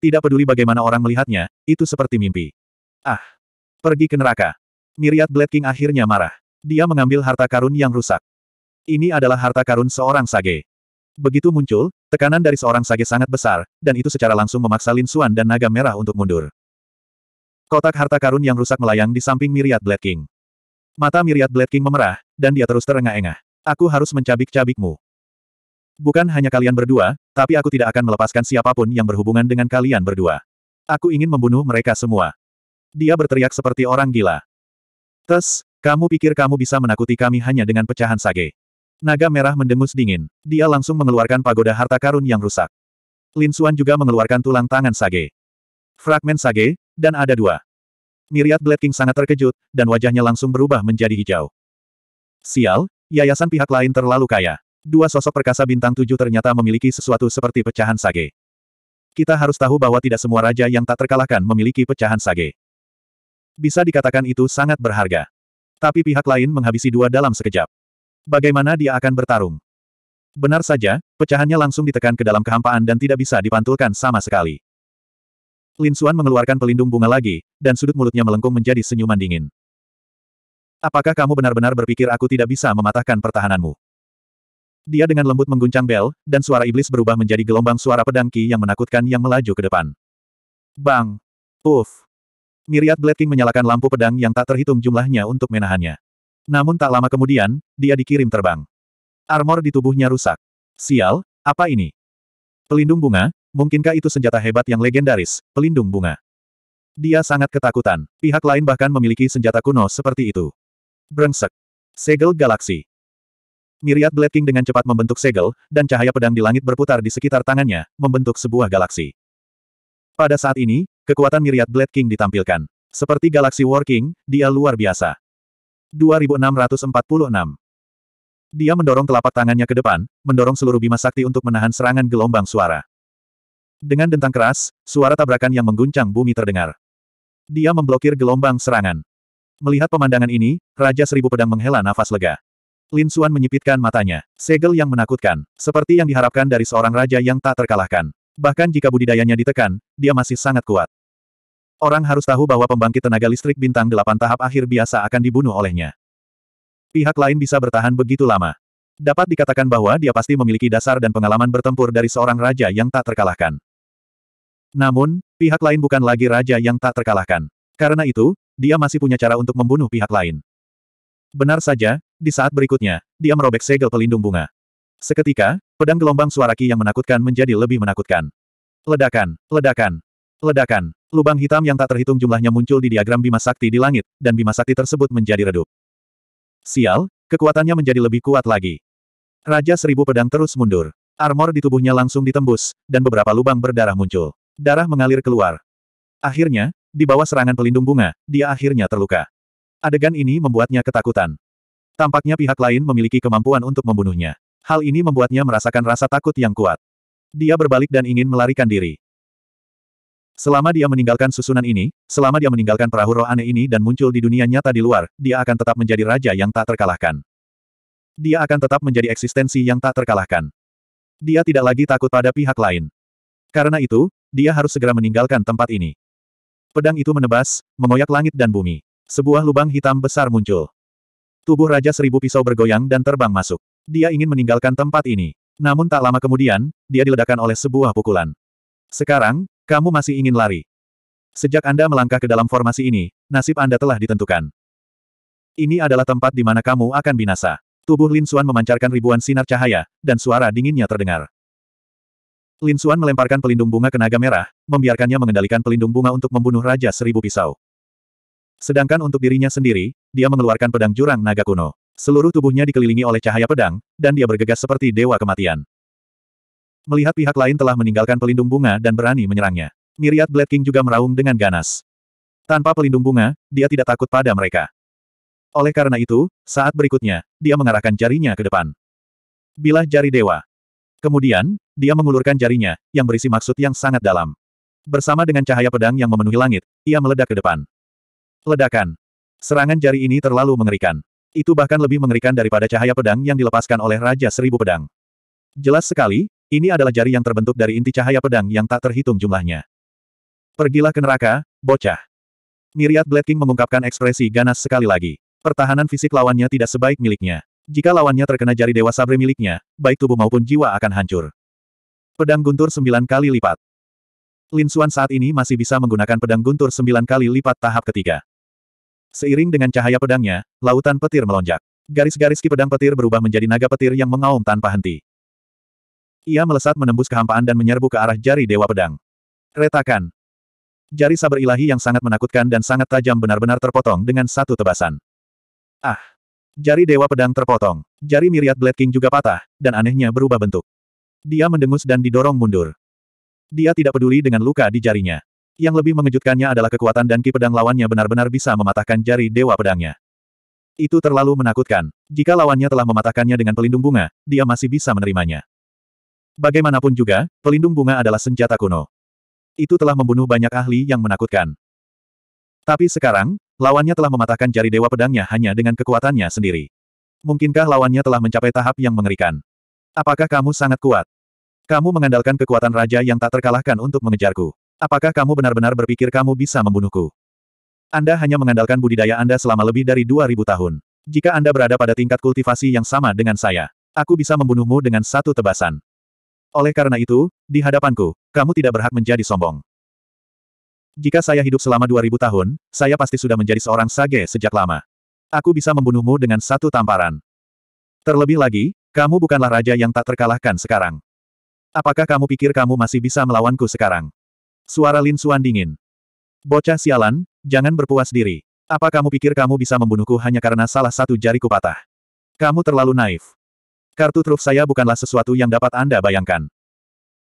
Tidak peduli bagaimana orang melihatnya, itu seperti mimpi. Ah! Pergi ke neraka. Miriat Blade King akhirnya marah. Dia mengambil harta karun yang rusak. Ini adalah harta karun seorang sage. Begitu muncul, tekanan dari seorang sage sangat besar, dan itu secara langsung memaksa Lin Suan dan naga merah untuk mundur. Kotak harta karun yang rusak melayang di samping Myriad Blade King. Mata Myriad Blade King memerah, dan dia terus terengah-engah. Aku harus mencabik-cabikmu. Bukan hanya kalian berdua, tapi aku tidak akan melepaskan siapapun yang berhubungan dengan kalian berdua. Aku ingin membunuh mereka semua. Dia berteriak seperti orang gila. Tes, kamu pikir kamu bisa menakuti kami hanya dengan pecahan sage. Naga merah mendengus dingin. Dia langsung mengeluarkan pagoda harta karun yang rusak. Lin Xuan juga mengeluarkan tulang tangan Sage. Fragmen Sage, dan ada dua. Miriat Blade King sangat terkejut, dan wajahnya langsung berubah menjadi hijau. Sial, yayasan pihak lain terlalu kaya. Dua sosok perkasa bintang tujuh ternyata memiliki sesuatu seperti pecahan Sage. Kita harus tahu bahwa tidak semua raja yang tak terkalahkan memiliki pecahan Sage. Bisa dikatakan itu sangat berharga. Tapi pihak lain menghabisi dua dalam sekejap. Bagaimana dia akan bertarung? Benar saja, pecahannya langsung ditekan ke dalam kehampaan dan tidak bisa dipantulkan sama sekali. Lin Xuan mengeluarkan pelindung bunga lagi, dan sudut mulutnya melengkung menjadi senyuman dingin. Apakah kamu benar-benar berpikir aku tidak bisa mematahkan pertahananmu? Dia dengan lembut mengguncang bel, dan suara iblis berubah menjadi gelombang suara pedang Ki yang menakutkan yang melaju ke depan. Bang! Uff! Miriat Blade menyalakan lampu pedang yang tak terhitung jumlahnya untuk menahannya. Namun tak lama kemudian, dia dikirim terbang. Armor di tubuhnya rusak. Sial, apa ini? Pelindung bunga, mungkinkah itu senjata hebat yang legendaris, pelindung bunga? Dia sangat ketakutan. Pihak lain bahkan memiliki senjata kuno seperti itu. Brengsek. Segel galaksi. Miriat Blade King dengan cepat membentuk segel, dan cahaya pedang di langit berputar di sekitar tangannya, membentuk sebuah galaksi. Pada saat ini, kekuatan Miriat Blade King ditampilkan. Seperti galaksi working, dia luar biasa. 2646. Dia mendorong telapak tangannya ke depan, mendorong seluruh bima sakti untuk menahan serangan gelombang suara. Dengan dentang keras, suara tabrakan yang mengguncang bumi terdengar. Dia memblokir gelombang serangan. Melihat pemandangan ini, Raja Seribu Pedang menghela nafas lega. Lin Xuan menyipitkan matanya. Segel yang menakutkan, seperti yang diharapkan dari seorang raja yang tak terkalahkan. Bahkan jika budidayanya ditekan, dia masih sangat kuat. Orang harus tahu bahwa pembangkit tenaga listrik bintang delapan tahap akhir biasa akan dibunuh olehnya. Pihak lain bisa bertahan begitu lama. Dapat dikatakan bahwa dia pasti memiliki dasar dan pengalaman bertempur dari seorang raja yang tak terkalahkan. Namun, pihak lain bukan lagi raja yang tak terkalahkan. Karena itu, dia masih punya cara untuk membunuh pihak lain. Benar saja, di saat berikutnya, dia merobek segel pelindung bunga. Seketika, pedang gelombang suara Ki yang menakutkan menjadi lebih menakutkan. Ledakan, ledakan, ledakan. Lubang hitam yang tak terhitung jumlahnya muncul di diagram Bima Sakti di langit, dan Bima Sakti tersebut menjadi redup. Sial, kekuatannya menjadi lebih kuat lagi. Raja Seribu Pedang terus mundur. Armor di tubuhnya langsung ditembus, dan beberapa lubang berdarah muncul. Darah mengalir keluar. Akhirnya, di bawah serangan pelindung bunga, dia akhirnya terluka. Adegan ini membuatnya ketakutan. Tampaknya pihak lain memiliki kemampuan untuk membunuhnya. Hal ini membuatnya merasakan rasa takut yang kuat. Dia berbalik dan ingin melarikan diri. Selama dia meninggalkan susunan ini, selama dia meninggalkan perahu roh aneh ini dan muncul di dunia nyata di luar, dia akan tetap menjadi raja yang tak terkalahkan. Dia akan tetap menjadi eksistensi yang tak terkalahkan. Dia tidak lagi takut pada pihak lain. Karena itu, dia harus segera meninggalkan tempat ini. Pedang itu menebas, mengoyak langit dan bumi. Sebuah lubang hitam besar muncul. Tubuh Raja Seribu Pisau bergoyang dan terbang masuk. Dia ingin meninggalkan tempat ini. Namun tak lama kemudian, dia diledakkan oleh sebuah pukulan. Sekarang, kamu masih ingin lari. Sejak Anda melangkah ke dalam formasi ini, nasib Anda telah ditentukan. Ini adalah tempat di mana kamu akan binasa. Tubuh Lin Xuan memancarkan ribuan sinar cahaya, dan suara dinginnya terdengar. Lin Xuan melemparkan pelindung bunga ke naga merah, membiarkannya mengendalikan pelindung bunga untuk membunuh Raja Seribu Pisau. Sedangkan untuk dirinya sendiri, dia mengeluarkan pedang jurang naga kuno. Seluruh tubuhnya dikelilingi oleh cahaya pedang, dan dia bergegas seperti dewa kematian. Melihat pihak lain telah meninggalkan pelindung bunga dan berani menyerangnya. Miriat Blade King juga meraung dengan ganas. Tanpa pelindung bunga, dia tidak takut pada mereka. Oleh karena itu, saat berikutnya, dia mengarahkan jarinya ke depan. Bilah jari dewa. Kemudian, dia mengulurkan jarinya, yang berisi maksud yang sangat dalam. Bersama dengan cahaya pedang yang memenuhi langit, ia meledak ke depan. Ledakan. Serangan jari ini terlalu mengerikan. Itu bahkan lebih mengerikan daripada cahaya pedang yang dilepaskan oleh Raja Seribu Pedang. Jelas sekali, ini adalah jari yang terbentuk dari inti cahaya pedang yang tak terhitung jumlahnya. Pergilah ke neraka, bocah. Miriat Blade King mengungkapkan ekspresi ganas sekali lagi. Pertahanan fisik lawannya tidak sebaik miliknya. Jika lawannya terkena jari dewa sabre miliknya, baik tubuh maupun jiwa akan hancur. Pedang guntur sembilan kali lipat. Lin Xuan saat ini masih bisa menggunakan pedang guntur sembilan kali lipat tahap ketiga. Seiring dengan cahaya pedangnya, lautan petir melonjak. Garis-garis ki pedang petir berubah menjadi naga petir yang mengaum tanpa henti. Ia melesat menembus kehampaan dan menyerbu ke arah jari Dewa Pedang. Retakan. Jari sabar ilahi yang sangat menakutkan dan sangat tajam benar-benar terpotong dengan satu tebasan. Ah! Jari Dewa Pedang terpotong. Jari Miriat Blade King juga patah, dan anehnya berubah bentuk. Dia mendengus dan didorong mundur. Dia tidak peduli dengan luka di jarinya. Yang lebih mengejutkannya adalah kekuatan dan ki pedang lawannya benar-benar bisa mematahkan jari Dewa Pedangnya. Itu terlalu menakutkan. Jika lawannya telah mematahkannya dengan pelindung bunga, dia masih bisa menerimanya. Bagaimanapun juga, pelindung bunga adalah senjata kuno. Itu telah membunuh banyak ahli yang menakutkan. Tapi sekarang, lawannya telah mematahkan jari dewa pedangnya hanya dengan kekuatannya sendiri. Mungkinkah lawannya telah mencapai tahap yang mengerikan? Apakah kamu sangat kuat? Kamu mengandalkan kekuatan raja yang tak terkalahkan untuk mengejarku. Apakah kamu benar-benar berpikir kamu bisa membunuhku? Anda hanya mengandalkan budidaya Anda selama lebih dari 2000 tahun. Jika Anda berada pada tingkat kultivasi yang sama dengan saya, aku bisa membunuhmu dengan satu tebasan. Oleh karena itu, di hadapanku, kamu tidak berhak menjadi sombong. Jika saya hidup selama 2000 tahun, saya pasti sudah menjadi seorang sage sejak lama. Aku bisa membunuhmu dengan satu tamparan. Terlebih lagi, kamu bukanlah raja yang tak terkalahkan sekarang. Apakah kamu pikir kamu masih bisa melawanku sekarang? Suara Lin Suan dingin. Bocah sialan, jangan berpuas diri. Apa kamu pikir kamu bisa membunuhku hanya karena salah satu jariku patah? Kamu terlalu naif. Kartu truf saya bukanlah sesuatu yang dapat Anda bayangkan.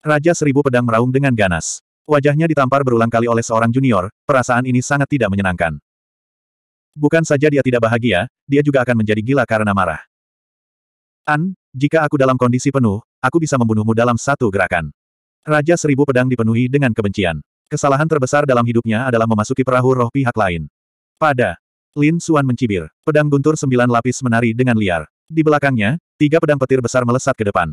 Raja Seribu Pedang meraung dengan ganas. Wajahnya ditampar berulang kali oleh seorang junior, perasaan ini sangat tidak menyenangkan. Bukan saja dia tidak bahagia, dia juga akan menjadi gila karena marah. An, jika aku dalam kondisi penuh, aku bisa membunuhmu dalam satu gerakan. Raja Seribu Pedang dipenuhi dengan kebencian. Kesalahan terbesar dalam hidupnya adalah memasuki perahu roh pihak lain. Pada Lin Suan mencibir, pedang guntur sembilan lapis menari dengan liar. Di belakangnya, tiga pedang petir besar melesat ke depan.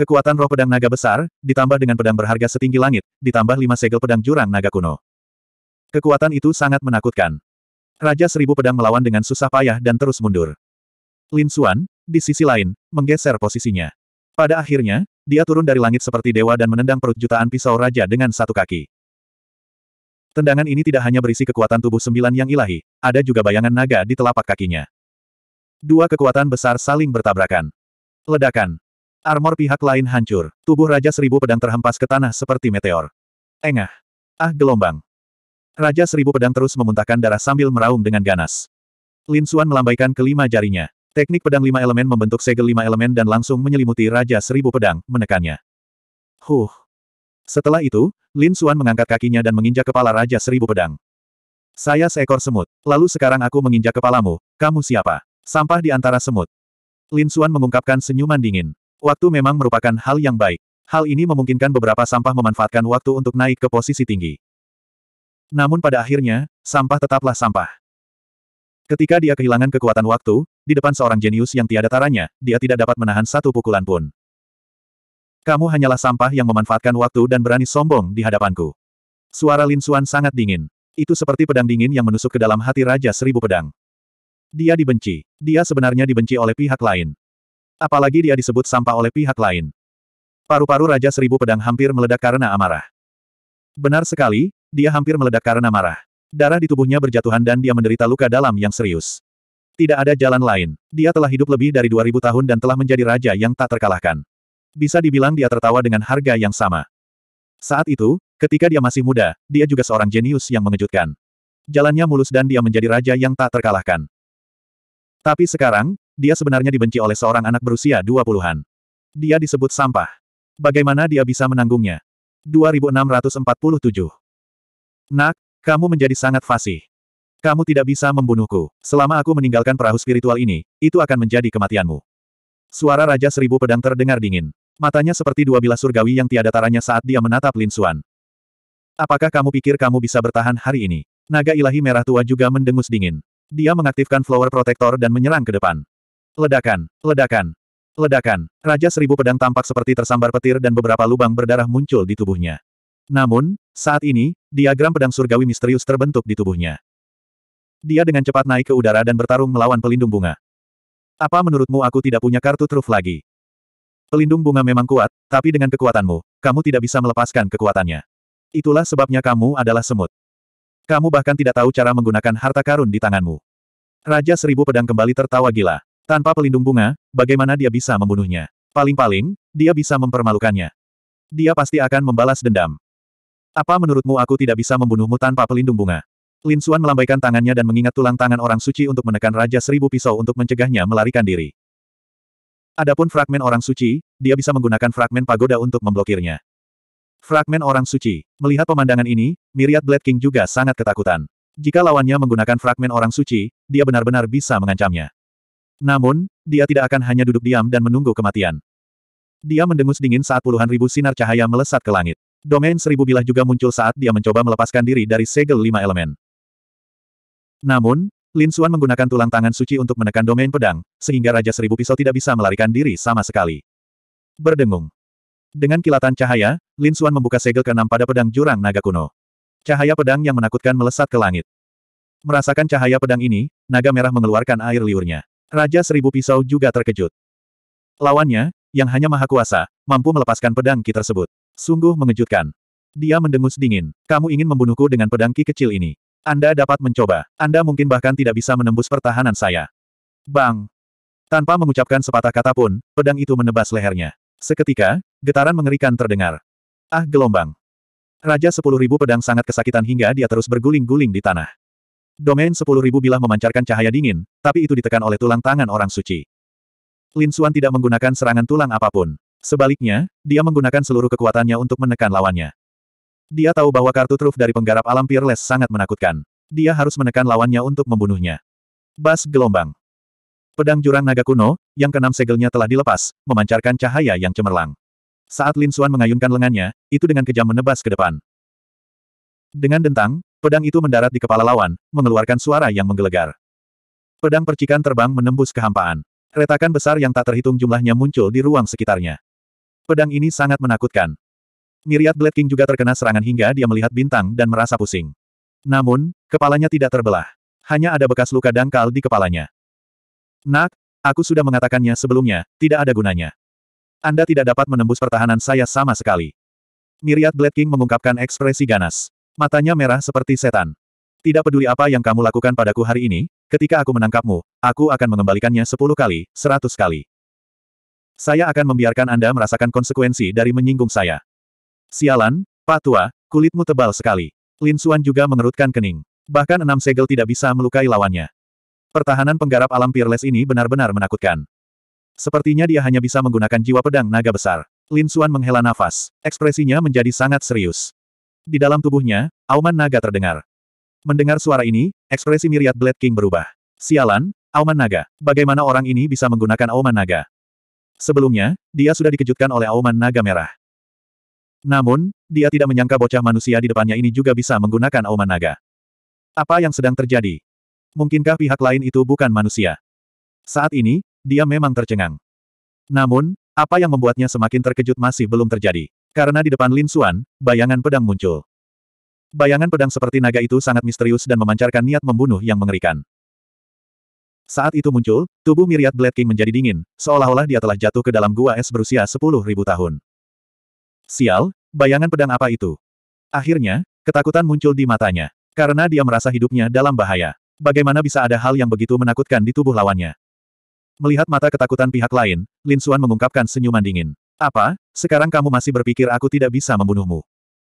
Kekuatan roh pedang naga besar, ditambah dengan pedang berharga setinggi langit, ditambah lima segel pedang jurang naga kuno. Kekuatan itu sangat menakutkan. Raja Seribu Pedang melawan dengan susah payah dan terus mundur. Lin Xuan, di sisi lain, menggeser posisinya. Pada akhirnya, dia turun dari langit seperti dewa dan menendang perut jutaan pisau raja dengan satu kaki. Tendangan ini tidak hanya berisi kekuatan tubuh sembilan yang ilahi, ada juga bayangan naga di telapak kakinya. Dua kekuatan besar saling bertabrakan. Ledakan. Armor pihak lain hancur. Tubuh Raja Seribu Pedang terhempas ke tanah seperti meteor. Engah. Ah gelombang. Raja Seribu Pedang terus memuntahkan darah sambil meraung dengan ganas. Lin Xuan melambaikan kelima jarinya. Teknik pedang lima elemen membentuk segel lima elemen dan langsung menyelimuti Raja Seribu Pedang, menekannya. Huh. Setelah itu, Lin Xuan mengangkat kakinya dan menginjak kepala Raja Seribu Pedang. Saya seekor semut, lalu sekarang aku menginjak kepalamu, kamu siapa? Sampah di antara semut. Lin Suan mengungkapkan senyuman dingin. Waktu memang merupakan hal yang baik. Hal ini memungkinkan beberapa sampah memanfaatkan waktu untuk naik ke posisi tinggi. Namun pada akhirnya, sampah tetaplah sampah. Ketika dia kehilangan kekuatan waktu, di depan seorang jenius yang tiada taranya, dia tidak dapat menahan satu pukulan pun. Kamu hanyalah sampah yang memanfaatkan waktu dan berani sombong di hadapanku. Suara Lin Suan sangat dingin. Itu seperti pedang dingin yang menusuk ke dalam hati Raja Seribu Pedang. Dia dibenci. Dia sebenarnya dibenci oleh pihak lain. Apalagi dia disebut sampah oleh pihak lain. Paru-paru Raja Seribu Pedang hampir meledak karena amarah. Benar sekali, dia hampir meledak karena marah. Darah di tubuhnya berjatuhan dan dia menderita luka dalam yang serius. Tidak ada jalan lain. Dia telah hidup lebih dari 2000 tahun dan telah menjadi raja yang tak terkalahkan. Bisa dibilang dia tertawa dengan harga yang sama. Saat itu, ketika dia masih muda, dia juga seorang jenius yang mengejutkan. Jalannya mulus dan dia menjadi raja yang tak terkalahkan. Tapi sekarang, dia sebenarnya dibenci oleh seorang anak berusia 20-an. Dia disebut sampah. Bagaimana dia bisa menanggungnya? 2647. Nak, kamu menjadi sangat fasih. Kamu tidak bisa membunuhku. Selama aku meninggalkan perahu spiritual ini, itu akan menjadi kematianmu. Suara Raja Seribu Pedang terdengar dingin. Matanya seperti dua bilah surgawi yang tiada taranya saat dia menatap Lin Xuan. Apakah kamu pikir kamu bisa bertahan hari ini? Naga ilahi merah tua juga mendengus dingin. Dia mengaktifkan Flower Protector dan menyerang ke depan. Ledakan, ledakan, ledakan. Raja Seribu Pedang tampak seperti tersambar petir dan beberapa lubang berdarah muncul di tubuhnya. Namun, saat ini, diagram pedang surgawi misterius terbentuk di tubuhnya. Dia dengan cepat naik ke udara dan bertarung melawan pelindung bunga. Apa menurutmu aku tidak punya kartu truf lagi? Pelindung bunga memang kuat, tapi dengan kekuatanmu, kamu tidak bisa melepaskan kekuatannya. Itulah sebabnya kamu adalah semut. Kamu bahkan tidak tahu cara menggunakan harta karun di tanganmu. Raja Seribu Pedang kembali tertawa gila. Tanpa pelindung bunga, bagaimana dia bisa membunuhnya? Paling-paling, dia bisa mempermalukannya. Dia pasti akan membalas dendam. Apa menurutmu aku tidak bisa membunuhmu tanpa pelindung bunga? Lin Suan melambaikan tangannya dan mengingat tulang tangan orang suci untuk menekan Raja Seribu Pisau untuk mencegahnya melarikan diri. Adapun fragmen orang suci, dia bisa menggunakan fragmen pagoda untuk memblokirnya. Fragmen Orang Suci. Melihat pemandangan ini, Myriad Blade King juga sangat ketakutan. Jika lawannya menggunakan fragmen Orang Suci, dia benar-benar bisa mengancamnya. Namun, dia tidak akan hanya duduk diam dan menunggu kematian. Dia mendengus dingin saat puluhan ribu sinar cahaya melesat ke langit. Domain seribu bilah juga muncul saat dia mencoba melepaskan diri dari segel lima elemen. Namun, Lin Xuan menggunakan tulang tangan suci untuk menekan domain pedang, sehingga Raja Seribu Pisau tidak bisa melarikan diri sama sekali. Berdengung. Dengan kilatan cahaya, Lin Xuan membuka segel keenam pada pedang jurang naga kuno. Cahaya pedang yang menakutkan melesat ke langit. Merasakan cahaya pedang ini, naga merah mengeluarkan air liurnya. Raja Seribu Pisau juga terkejut. Lawannya, yang hanya maha kuasa, mampu melepaskan pedang ki tersebut. Sungguh mengejutkan. Dia mendengus dingin. Kamu ingin membunuhku dengan pedang ki kecil ini. Anda dapat mencoba. Anda mungkin bahkan tidak bisa menembus pertahanan saya. Bang! Tanpa mengucapkan sepatah kata pun, pedang itu menebas lehernya. Seketika, getaran mengerikan terdengar. Ah gelombang. Raja sepuluh ribu pedang sangat kesakitan hingga dia terus berguling-guling di tanah. Domain sepuluh ribu bilah memancarkan cahaya dingin, tapi itu ditekan oleh tulang tangan orang suci. Lin Suan tidak menggunakan serangan tulang apapun. Sebaliknya, dia menggunakan seluruh kekuatannya untuk menekan lawannya. Dia tahu bahwa kartu truf dari penggarap alam Peerless sangat menakutkan. Dia harus menekan lawannya untuk membunuhnya. Bas gelombang. Pedang jurang naga kuno, yang keenam segelnya telah dilepas, memancarkan cahaya yang cemerlang. Saat Lin Xuan mengayunkan lengannya, itu dengan kejam menebas ke depan. Dengan dentang, pedang itu mendarat di kepala lawan, mengeluarkan suara yang menggelegar. Pedang percikan terbang menembus kehampaan. Retakan besar yang tak terhitung jumlahnya muncul di ruang sekitarnya. Pedang ini sangat menakutkan. Miriat Blade King juga terkena serangan hingga dia melihat bintang dan merasa pusing. Namun, kepalanya tidak terbelah. Hanya ada bekas luka dangkal di kepalanya. Nak, aku sudah mengatakannya sebelumnya, tidak ada gunanya. Anda tidak dapat menembus pertahanan saya sama sekali. Miriat Blade King mengungkapkan ekspresi ganas. Matanya merah seperti setan. Tidak peduli apa yang kamu lakukan padaku hari ini, ketika aku menangkapmu, aku akan mengembalikannya sepuluh kali, seratus kali. Saya akan membiarkan Anda merasakan konsekuensi dari menyinggung saya. Sialan, Pak Tua, kulitmu tebal sekali. Lin Xuan juga mengerutkan kening. Bahkan enam segel tidak bisa melukai lawannya. Pertahanan penggarap alam Peerless ini benar-benar menakutkan. Sepertinya dia hanya bisa menggunakan jiwa pedang naga besar. Lin Xuan menghela nafas. Ekspresinya menjadi sangat serius. Di dalam tubuhnya, auman naga terdengar. Mendengar suara ini, ekspresi miriat Blade King berubah. Sialan, auman naga. Bagaimana orang ini bisa menggunakan auman naga? Sebelumnya, dia sudah dikejutkan oleh auman naga merah. Namun, dia tidak menyangka bocah manusia di depannya ini juga bisa menggunakan auman naga. Apa yang sedang terjadi? Mungkinkah pihak lain itu bukan manusia? Saat ini, dia memang tercengang. Namun, apa yang membuatnya semakin terkejut masih belum terjadi. Karena di depan Lin Xuan, bayangan pedang muncul. Bayangan pedang seperti naga itu sangat misterius dan memancarkan niat membunuh yang mengerikan. Saat itu muncul, tubuh Miriat Blade King menjadi dingin, seolah-olah dia telah jatuh ke dalam gua es berusia 10.000 tahun. Sial, bayangan pedang apa itu? Akhirnya, ketakutan muncul di matanya, karena dia merasa hidupnya dalam bahaya. Bagaimana bisa ada hal yang begitu menakutkan di tubuh lawannya? Melihat mata ketakutan pihak lain, Lin Suan mengungkapkan senyuman dingin. Apa, sekarang kamu masih berpikir aku tidak bisa membunuhmu?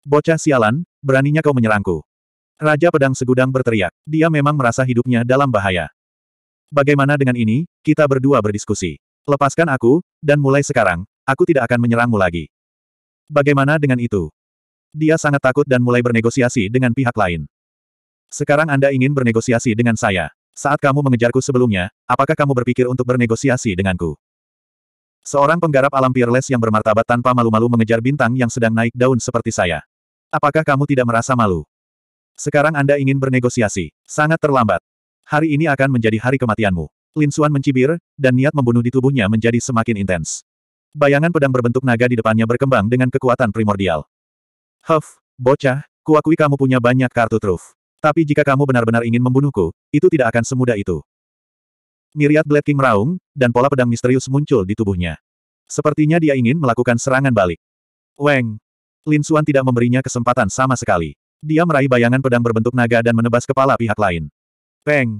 Bocah sialan, beraninya kau menyerangku. Raja Pedang Segudang berteriak. Dia memang merasa hidupnya dalam bahaya. Bagaimana dengan ini, kita berdua berdiskusi. Lepaskan aku, dan mulai sekarang, aku tidak akan menyerangmu lagi. Bagaimana dengan itu? Dia sangat takut dan mulai bernegosiasi dengan pihak lain. Sekarang Anda ingin bernegosiasi dengan saya. Saat kamu mengejarku sebelumnya, apakah kamu berpikir untuk bernegosiasi denganku? Seorang penggarap alam peerless yang bermartabat tanpa malu-malu mengejar bintang yang sedang naik daun seperti saya. Apakah kamu tidak merasa malu? Sekarang Anda ingin bernegosiasi. Sangat terlambat. Hari ini akan menjadi hari kematianmu. Lin Xuan mencibir, dan niat membunuh di tubuhnya menjadi semakin intens. Bayangan pedang berbentuk naga di depannya berkembang dengan kekuatan primordial. Huff, bocah, kuakui kamu punya banyak kartu truf. Tapi jika kamu benar-benar ingin membunuhku, itu tidak akan semudah itu. Miriat Blade King meraung, dan pola pedang misterius muncul di tubuhnya. Sepertinya dia ingin melakukan serangan balik. Weng! Lin Xuan tidak memberinya kesempatan sama sekali. Dia meraih bayangan pedang berbentuk naga dan menebas kepala pihak lain. Peng!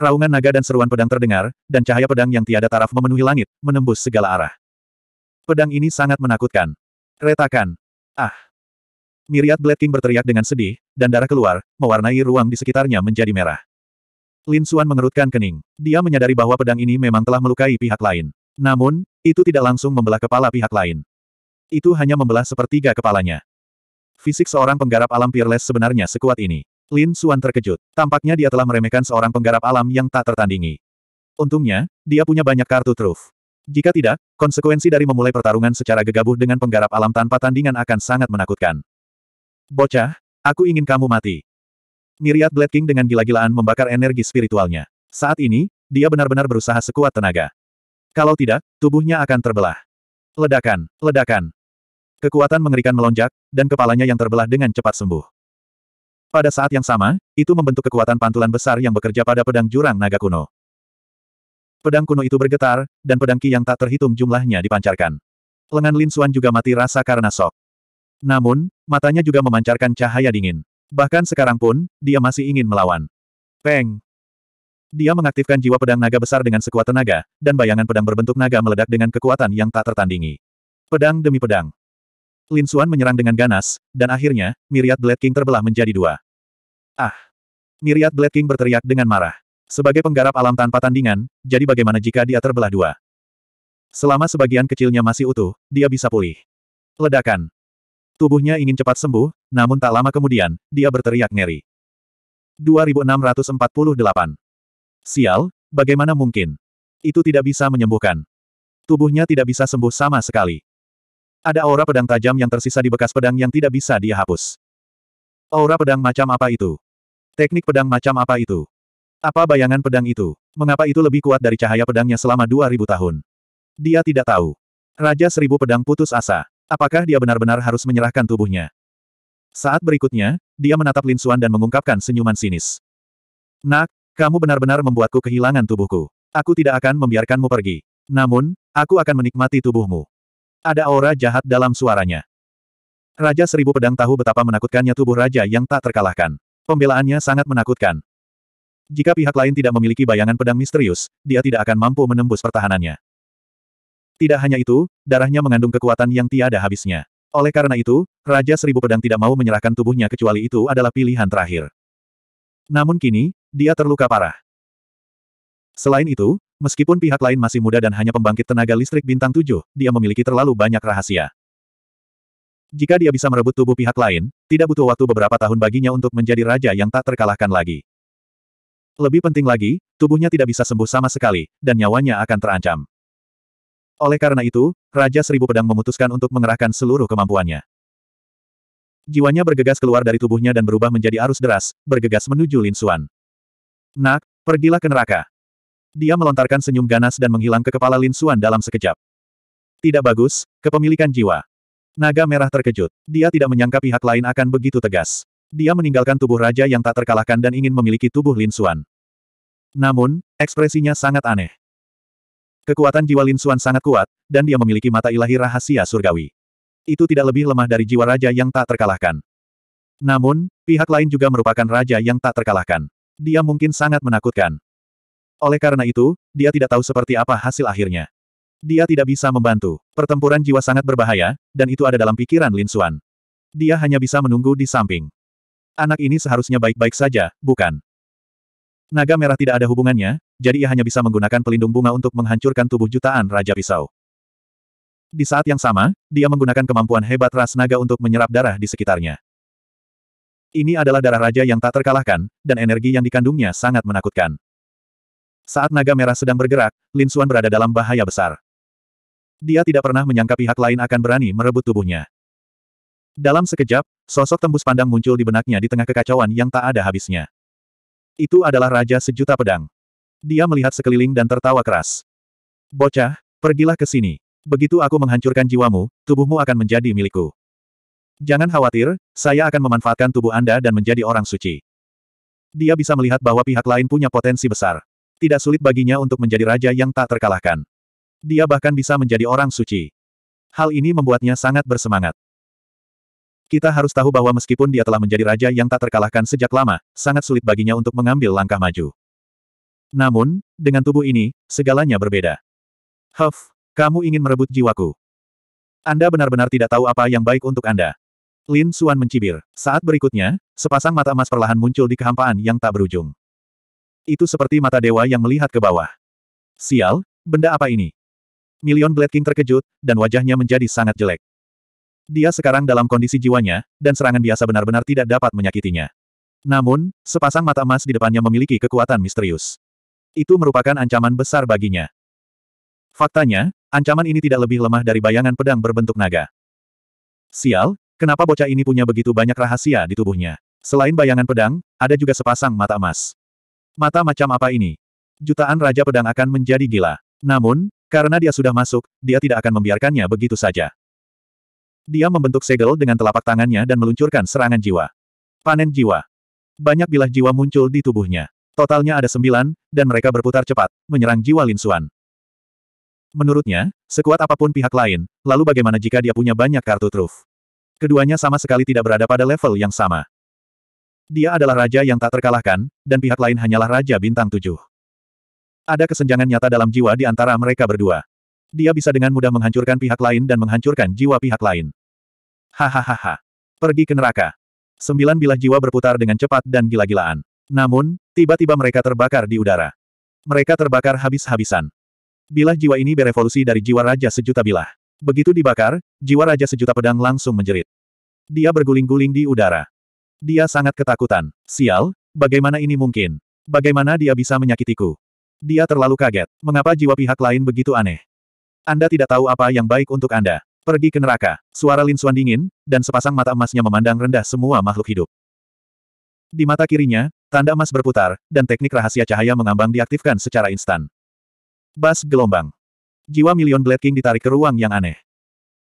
Raungan naga dan seruan pedang terdengar, dan cahaya pedang yang tiada taraf memenuhi langit, menembus segala arah. Pedang ini sangat menakutkan. Retakan. Ah! Miriat Blade King berteriak dengan sedih, dan darah keluar, mewarnai ruang di sekitarnya menjadi merah. Lin Xuan mengerutkan kening. Dia menyadari bahwa pedang ini memang telah melukai pihak lain. Namun, itu tidak langsung membelah kepala pihak lain. Itu hanya membelah sepertiga kepalanya. Fisik seorang penggarap alam peerless sebenarnya sekuat ini. Lin Xuan terkejut. Tampaknya dia telah meremehkan seorang penggarap alam yang tak tertandingi. Untungnya, dia punya banyak kartu truf. Jika tidak, konsekuensi dari memulai pertarungan secara gegabah dengan penggarap alam tanpa tandingan akan sangat menakutkan. Bocah, aku ingin kamu mati. Miriat Blade King dengan gila-gilaan membakar energi spiritualnya. Saat ini, dia benar-benar berusaha sekuat tenaga. Kalau tidak, tubuhnya akan terbelah. Ledakan, ledakan. Kekuatan mengerikan melonjak, dan kepalanya yang terbelah dengan cepat sembuh. Pada saat yang sama, itu membentuk kekuatan pantulan besar yang bekerja pada pedang jurang naga kuno. Pedang kuno itu bergetar, dan pedang ki yang tak terhitung jumlahnya dipancarkan. Lengan Lin Suan juga mati rasa karena sok. Namun, matanya juga memancarkan cahaya dingin. Bahkan sekarang pun, dia masih ingin melawan. Peng! Dia mengaktifkan jiwa pedang naga besar dengan sekuat tenaga, dan bayangan pedang berbentuk naga meledak dengan kekuatan yang tak tertandingi. Pedang demi pedang. Lin Xuan menyerang dengan ganas, dan akhirnya, Myriad Blade King terbelah menjadi dua. Ah! Myriad Blade King berteriak dengan marah. Sebagai penggarap alam tanpa tandingan, jadi bagaimana jika dia terbelah dua? Selama sebagian kecilnya masih utuh, dia bisa pulih. Ledakan. Tubuhnya ingin cepat sembuh, namun tak lama kemudian, dia berteriak ngeri. 2648. Sial, bagaimana mungkin? Itu tidak bisa menyembuhkan. Tubuhnya tidak bisa sembuh sama sekali. Ada aura pedang tajam yang tersisa di bekas pedang yang tidak bisa dia hapus. Aura pedang macam apa itu? Teknik pedang macam apa itu? Apa bayangan pedang itu? Mengapa itu lebih kuat dari cahaya pedangnya selama 2000 tahun? Dia tidak tahu. Raja Seribu Pedang putus asa. Apakah dia benar-benar harus menyerahkan tubuhnya? Saat berikutnya, dia menatap Lin Xuan dan mengungkapkan senyuman sinis. Nak, kamu benar-benar membuatku kehilangan tubuhku. Aku tidak akan membiarkanmu pergi. Namun, aku akan menikmati tubuhmu. Ada aura jahat dalam suaranya. Raja Seribu Pedang tahu betapa menakutkannya tubuh Raja yang tak terkalahkan. Pembelaannya sangat menakutkan. Jika pihak lain tidak memiliki bayangan pedang misterius, dia tidak akan mampu menembus pertahanannya. Tidak hanya itu, darahnya mengandung kekuatan yang tiada habisnya. Oleh karena itu, Raja Seribu Pedang tidak mau menyerahkan tubuhnya kecuali itu adalah pilihan terakhir. Namun kini, dia terluka parah. Selain itu, meskipun pihak lain masih muda dan hanya pembangkit tenaga listrik bintang tujuh, dia memiliki terlalu banyak rahasia. Jika dia bisa merebut tubuh pihak lain, tidak butuh waktu beberapa tahun baginya untuk menjadi raja yang tak terkalahkan lagi. Lebih penting lagi, tubuhnya tidak bisa sembuh sama sekali, dan nyawanya akan terancam. Oleh karena itu, Raja Seribu Pedang memutuskan untuk mengerahkan seluruh kemampuannya. Jiwanya bergegas keluar dari tubuhnya dan berubah menjadi arus deras, bergegas menuju Lin Xuan. Nak, pergilah ke neraka. Dia melontarkan senyum ganas dan menghilang ke kepala Lin Xuan dalam sekejap. Tidak bagus, kepemilikan jiwa. Naga merah terkejut. Dia tidak menyangka pihak lain akan begitu tegas. Dia meninggalkan tubuh raja yang tak terkalahkan dan ingin memiliki tubuh Lin Xuan. Namun, ekspresinya sangat aneh. Kekuatan jiwa Lin Xuan sangat kuat, dan dia memiliki mata ilahi rahasia surgawi. Itu tidak lebih lemah dari jiwa raja yang tak terkalahkan. Namun, pihak lain juga merupakan raja yang tak terkalahkan. Dia mungkin sangat menakutkan. Oleh karena itu, dia tidak tahu seperti apa hasil akhirnya. Dia tidak bisa membantu. Pertempuran jiwa sangat berbahaya, dan itu ada dalam pikiran Lin Xuan. Dia hanya bisa menunggu di samping. Anak ini seharusnya baik-baik saja, bukan? Naga merah tidak ada hubungannya, jadi ia hanya bisa menggunakan pelindung bunga untuk menghancurkan tubuh jutaan Raja Pisau. Di saat yang sama, dia menggunakan kemampuan hebat ras naga untuk menyerap darah di sekitarnya. Ini adalah darah raja yang tak terkalahkan, dan energi yang dikandungnya sangat menakutkan. Saat naga merah sedang bergerak, Lin Xuan berada dalam bahaya besar. Dia tidak pernah menyangka pihak lain akan berani merebut tubuhnya. Dalam sekejap, sosok tembus pandang muncul di benaknya di tengah kekacauan yang tak ada habisnya. Itu adalah Raja Sejuta Pedang. Dia melihat sekeliling dan tertawa keras. Bocah, pergilah ke sini. Begitu aku menghancurkan jiwamu, tubuhmu akan menjadi milikku. Jangan khawatir, saya akan memanfaatkan tubuh Anda dan menjadi orang suci. Dia bisa melihat bahwa pihak lain punya potensi besar. Tidak sulit baginya untuk menjadi raja yang tak terkalahkan. Dia bahkan bisa menjadi orang suci. Hal ini membuatnya sangat bersemangat. Kita harus tahu bahwa meskipun dia telah menjadi raja yang tak terkalahkan sejak lama, sangat sulit baginya untuk mengambil langkah maju. Namun, dengan tubuh ini, segalanya berbeda. Huff, kamu ingin merebut jiwaku. Anda benar-benar tidak tahu apa yang baik untuk Anda. Lin Suan mencibir. Saat berikutnya, sepasang mata emas perlahan muncul di kehampaan yang tak berujung. Itu seperti mata dewa yang melihat ke bawah. Sial, benda apa ini? Million Blade King terkejut, dan wajahnya menjadi sangat jelek. Dia sekarang dalam kondisi jiwanya, dan serangan biasa benar-benar tidak dapat menyakitinya. Namun, sepasang mata emas di depannya memiliki kekuatan misterius. Itu merupakan ancaman besar baginya. Faktanya, ancaman ini tidak lebih lemah dari bayangan pedang berbentuk naga. Sial, kenapa bocah ini punya begitu banyak rahasia di tubuhnya? Selain bayangan pedang, ada juga sepasang mata emas. Mata macam apa ini? Jutaan Raja Pedang akan menjadi gila. Namun, karena dia sudah masuk, dia tidak akan membiarkannya begitu saja. Dia membentuk segel dengan telapak tangannya dan meluncurkan serangan jiwa. Panen jiwa. Banyak bilah jiwa muncul di tubuhnya. Totalnya ada sembilan, dan mereka berputar cepat, menyerang jiwa Lin Linsuan. Menurutnya, sekuat apapun pihak lain, lalu bagaimana jika dia punya banyak kartu truf? Keduanya sama sekali tidak berada pada level yang sama. Dia adalah raja yang tak terkalahkan, dan pihak lain hanyalah raja bintang tujuh. Ada kesenjangan nyata dalam jiwa di antara mereka berdua dia bisa dengan mudah menghancurkan pihak lain dan menghancurkan jiwa pihak lain. Hahaha. Pergi ke neraka. Sembilan bilah jiwa berputar dengan cepat dan gila-gilaan. Namun, tiba-tiba mereka terbakar di udara. Mereka terbakar habis-habisan. Bilah jiwa ini berevolusi dari jiwa raja sejuta bilah. Begitu dibakar, jiwa raja sejuta pedang langsung menjerit. Dia berguling-guling di udara. Dia sangat ketakutan. Sial, bagaimana ini mungkin? Bagaimana dia bisa menyakitiku? Dia terlalu kaget. Mengapa jiwa pihak lain begitu aneh? Anda tidak tahu apa yang baik untuk Anda. Pergi ke neraka. Suara Lin Xuan dingin, dan sepasang mata emasnya memandang rendah semua makhluk hidup. Di mata kirinya, tanda emas berputar, dan teknik rahasia cahaya mengambang diaktifkan secara instan. Bas gelombang. Jiwa Million Blade King ditarik ke ruang yang aneh.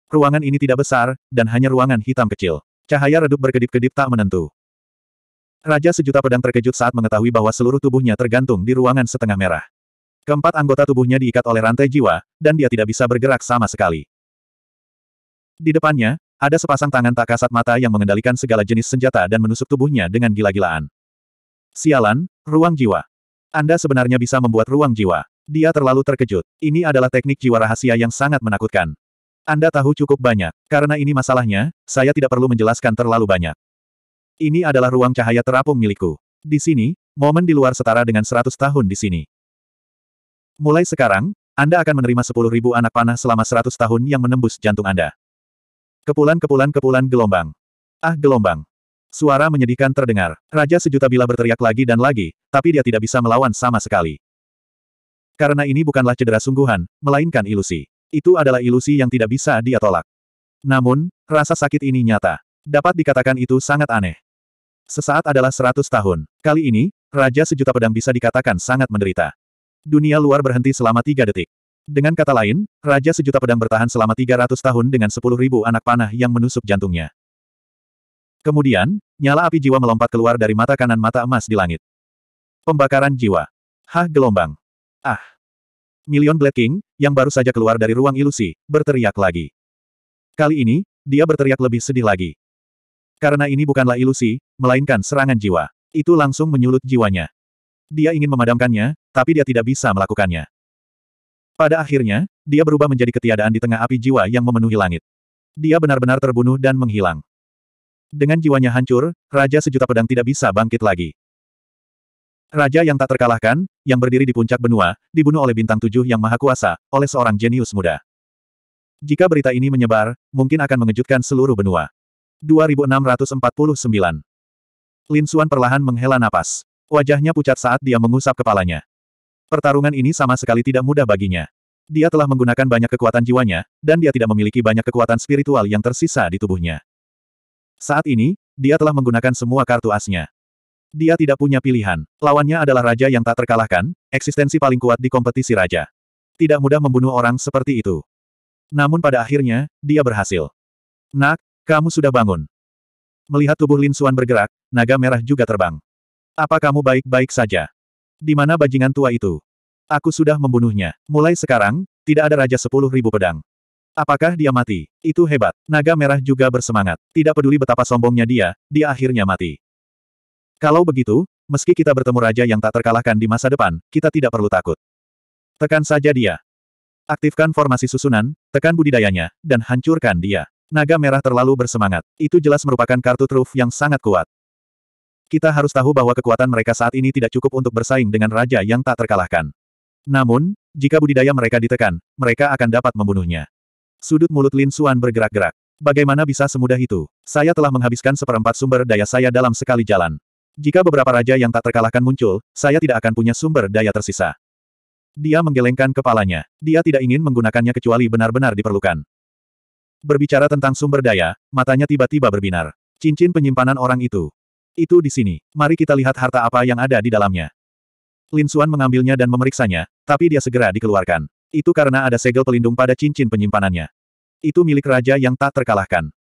Ruangan ini tidak besar, dan hanya ruangan hitam kecil. Cahaya redup berkedip-kedip tak menentu. Raja sejuta pedang terkejut saat mengetahui bahwa seluruh tubuhnya tergantung di ruangan setengah merah. Keempat anggota tubuhnya diikat oleh rantai jiwa, dan dia tidak bisa bergerak sama sekali. Di depannya, ada sepasang tangan tak kasat mata yang mengendalikan segala jenis senjata dan menusuk tubuhnya dengan gila-gilaan. Sialan, ruang jiwa. Anda sebenarnya bisa membuat ruang jiwa. Dia terlalu terkejut. Ini adalah teknik jiwa rahasia yang sangat menakutkan. Anda tahu cukup banyak. Karena ini masalahnya, saya tidak perlu menjelaskan terlalu banyak. Ini adalah ruang cahaya terapung milikku. Di sini, momen di luar setara dengan 100 tahun di sini. Mulai sekarang, Anda akan menerima 10.000 anak panah selama 100 tahun yang menembus jantung Anda. Kepulan-kepulan-kepulan gelombang. Ah gelombang. Suara menyedihkan terdengar. Raja sejuta bila berteriak lagi dan lagi, tapi dia tidak bisa melawan sama sekali. Karena ini bukanlah cedera sungguhan, melainkan ilusi. Itu adalah ilusi yang tidak bisa dia tolak. Namun, rasa sakit ini nyata. Dapat dikatakan itu sangat aneh. Sesaat adalah seratus tahun. Kali ini, Raja Sejuta Pedang bisa dikatakan sangat menderita. Dunia luar berhenti selama tiga detik. Dengan kata lain, Raja Sejuta Pedang bertahan selama 300 tahun dengan 10.000 anak panah yang menusuk jantungnya. Kemudian, nyala api jiwa melompat keluar dari mata kanan mata emas di langit. Pembakaran jiwa. Hah gelombang. Ah. Million Black King, yang baru saja keluar dari ruang ilusi, berteriak lagi. Kali ini, dia berteriak lebih sedih lagi. Karena ini bukanlah ilusi, melainkan serangan jiwa. Itu langsung menyulut jiwanya. Dia ingin memadamkannya, tapi dia tidak bisa melakukannya. Pada akhirnya, dia berubah menjadi ketiadaan di tengah api jiwa yang memenuhi langit. Dia benar-benar terbunuh dan menghilang. Dengan jiwanya hancur, Raja Sejuta Pedang tidak bisa bangkit lagi. Raja yang tak terkalahkan, yang berdiri di puncak benua, dibunuh oleh bintang tujuh yang maha kuasa, oleh seorang jenius muda. Jika berita ini menyebar, mungkin akan mengejutkan seluruh benua. 2649 Lin Suan perlahan menghela napas. Wajahnya pucat saat dia mengusap kepalanya. Pertarungan ini sama sekali tidak mudah baginya. Dia telah menggunakan banyak kekuatan jiwanya, dan dia tidak memiliki banyak kekuatan spiritual yang tersisa di tubuhnya. Saat ini, dia telah menggunakan semua kartu asnya. Dia tidak punya pilihan. Lawannya adalah raja yang tak terkalahkan, eksistensi paling kuat di kompetisi raja. Tidak mudah membunuh orang seperti itu. Namun pada akhirnya, dia berhasil. Nak, kamu sudah bangun. Melihat tubuh Lin Suan bergerak, naga merah juga terbang. Apa kamu baik-baik saja? Di mana bajingan tua itu? Aku sudah membunuhnya. Mulai sekarang, tidak ada Raja Sepuluh Ribu Pedang. Apakah dia mati? Itu hebat. Naga Merah juga bersemangat. Tidak peduli betapa sombongnya dia, dia akhirnya mati. Kalau begitu, meski kita bertemu Raja yang tak terkalahkan di masa depan, kita tidak perlu takut. Tekan saja dia. Aktifkan formasi susunan, tekan budidayanya, dan hancurkan dia. Naga Merah terlalu bersemangat. Itu jelas merupakan kartu truf yang sangat kuat. Kita harus tahu bahwa kekuatan mereka saat ini tidak cukup untuk bersaing dengan raja yang tak terkalahkan. Namun, jika budidaya mereka ditekan, mereka akan dapat membunuhnya. Sudut mulut Lin Suan bergerak-gerak. Bagaimana bisa semudah itu? Saya telah menghabiskan seperempat sumber daya saya dalam sekali jalan. Jika beberapa raja yang tak terkalahkan muncul, saya tidak akan punya sumber daya tersisa. Dia menggelengkan kepalanya. Dia tidak ingin menggunakannya kecuali benar-benar diperlukan. Berbicara tentang sumber daya, matanya tiba-tiba berbinar. Cincin penyimpanan orang itu, itu di sini. Mari kita lihat harta apa yang ada di dalamnya. Lin Xuan mengambilnya dan memeriksanya, tapi dia segera dikeluarkan. Itu karena ada segel pelindung pada cincin penyimpanannya. Itu milik raja yang tak terkalahkan.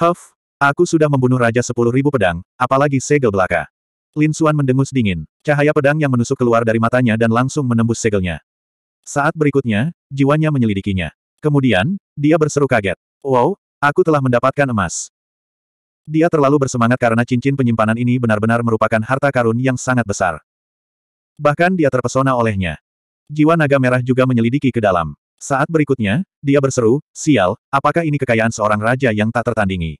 Huff, aku sudah membunuh raja sepuluh ribu pedang, apalagi segel belaka. Lin Xuan mendengus dingin. Cahaya pedang yang menusuk keluar dari matanya dan langsung menembus segelnya. Saat berikutnya, jiwanya menyelidikinya. Kemudian, dia berseru kaget. Wow, aku telah mendapatkan emas. Dia terlalu bersemangat karena cincin penyimpanan ini benar-benar merupakan harta karun yang sangat besar. Bahkan dia terpesona olehnya. Jiwa naga merah juga menyelidiki ke dalam. Saat berikutnya, dia berseru, sial, apakah ini kekayaan seorang raja yang tak tertandingi?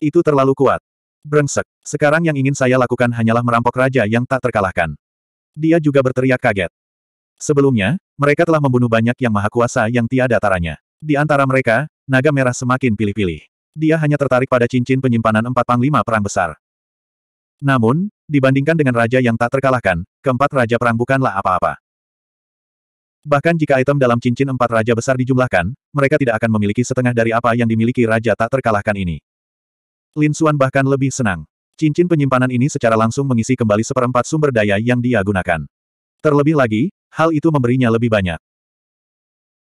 Itu terlalu kuat. Brengsek, sekarang yang ingin saya lakukan hanyalah merampok raja yang tak terkalahkan. Dia juga berteriak kaget. Sebelumnya, mereka telah membunuh banyak yang maha kuasa yang tiada taranya. Di antara mereka, naga merah semakin pilih-pilih dia hanya tertarik pada cincin penyimpanan empat panglima perang besar. Namun, dibandingkan dengan raja yang tak terkalahkan, keempat raja perang bukanlah apa-apa. Bahkan jika item dalam cincin empat raja besar dijumlahkan, mereka tidak akan memiliki setengah dari apa yang dimiliki raja tak terkalahkan ini. Lin Xuan bahkan lebih senang. Cincin penyimpanan ini secara langsung mengisi kembali seperempat sumber daya yang dia gunakan. Terlebih lagi, hal itu memberinya lebih banyak.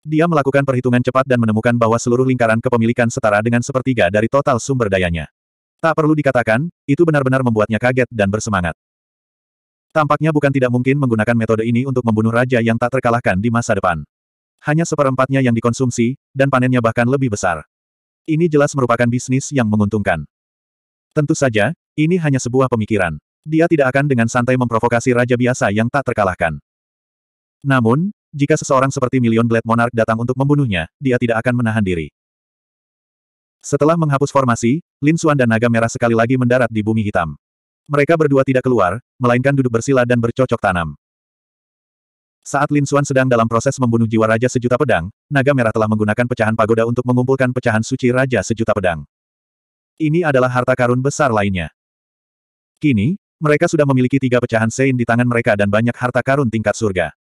Dia melakukan perhitungan cepat dan menemukan bahwa seluruh lingkaran kepemilikan setara dengan sepertiga dari total sumber dayanya. Tak perlu dikatakan, itu benar-benar membuatnya kaget dan bersemangat. Tampaknya bukan tidak mungkin menggunakan metode ini untuk membunuh raja yang tak terkalahkan di masa depan. Hanya seperempatnya yang dikonsumsi, dan panennya bahkan lebih besar. Ini jelas merupakan bisnis yang menguntungkan. Tentu saja, ini hanya sebuah pemikiran. Dia tidak akan dengan santai memprovokasi raja biasa yang tak terkalahkan. Namun, jika seseorang seperti Million Blade Monarch datang untuk membunuhnya, dia tidak akan menahan diri. Setelah menghapus formasi, Lin Xuan dan Naga Merah sekali lagi mendarat di bumi hitam. Mereka berdua tidak keluar, melainkan duduk bersila dan bercocok tanam. Saat Lin Xuan sedang dalam proses membunuh jiwa Raja Sejuta Pedang, Naga Merah telah menggunakan pecahan pagoda untuk mengumpulkan pecahan suci Raja Sejuta Pedang. Ini adalah harta karun besar lainnya. Kini, mereka sudah memiliki tiga pecahan sein di tangan mereka dan banyak harta karun tingkat surga.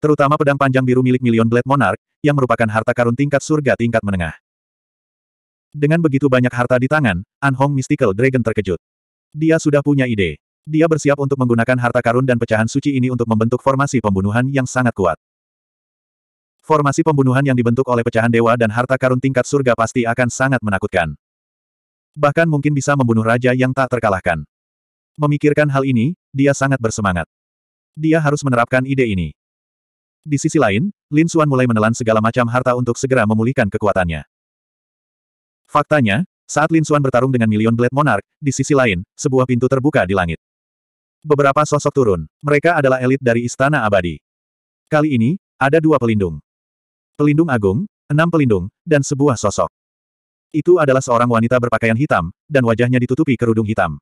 Terutama pedang panjang biru milik Million Blade Monarch, yang merupakan harta karun tingkat surga tingkat menengah. Dengan begitu banyak harta di tangan, An Hong Mystical Dragon terkejut. Dia sudah punya ide. Dia bersiap untuk menggunakan harta karun dan pecahan suci ini untuk membentuk formasi pembunuhan yang sangat kuat. Formasi pembunuhan yang dibentuk oleh pecahan dewa dan harta karun tingkat surga pasti akan sangat menakutkan. Bahkan mungkin bisa membunuh raja yang tak terkalahkan. Memikirkan hal ini, dia sangat bersemangat. Dia harus menerapkan ide ini. Di sisi lain, Lin Xuan mulai menelan segala macam harta untuk segera memulihkan kekuatannya. Faktanya, saat Lin Xuan bertarung dengan Million Blade Monarch, di sisi lain, sebuah pintu terbuka di langit. Beberapa sosok turun. Mereka adalah elit dari Istana Abadi. Kali ini, ada dua pelindung. Pelindung Agung, enam pelindung, dan sebuah sosok. Itu adalah seorang wanita berpakaian hitam, dan wajahnya ditutupi kerudung hitam.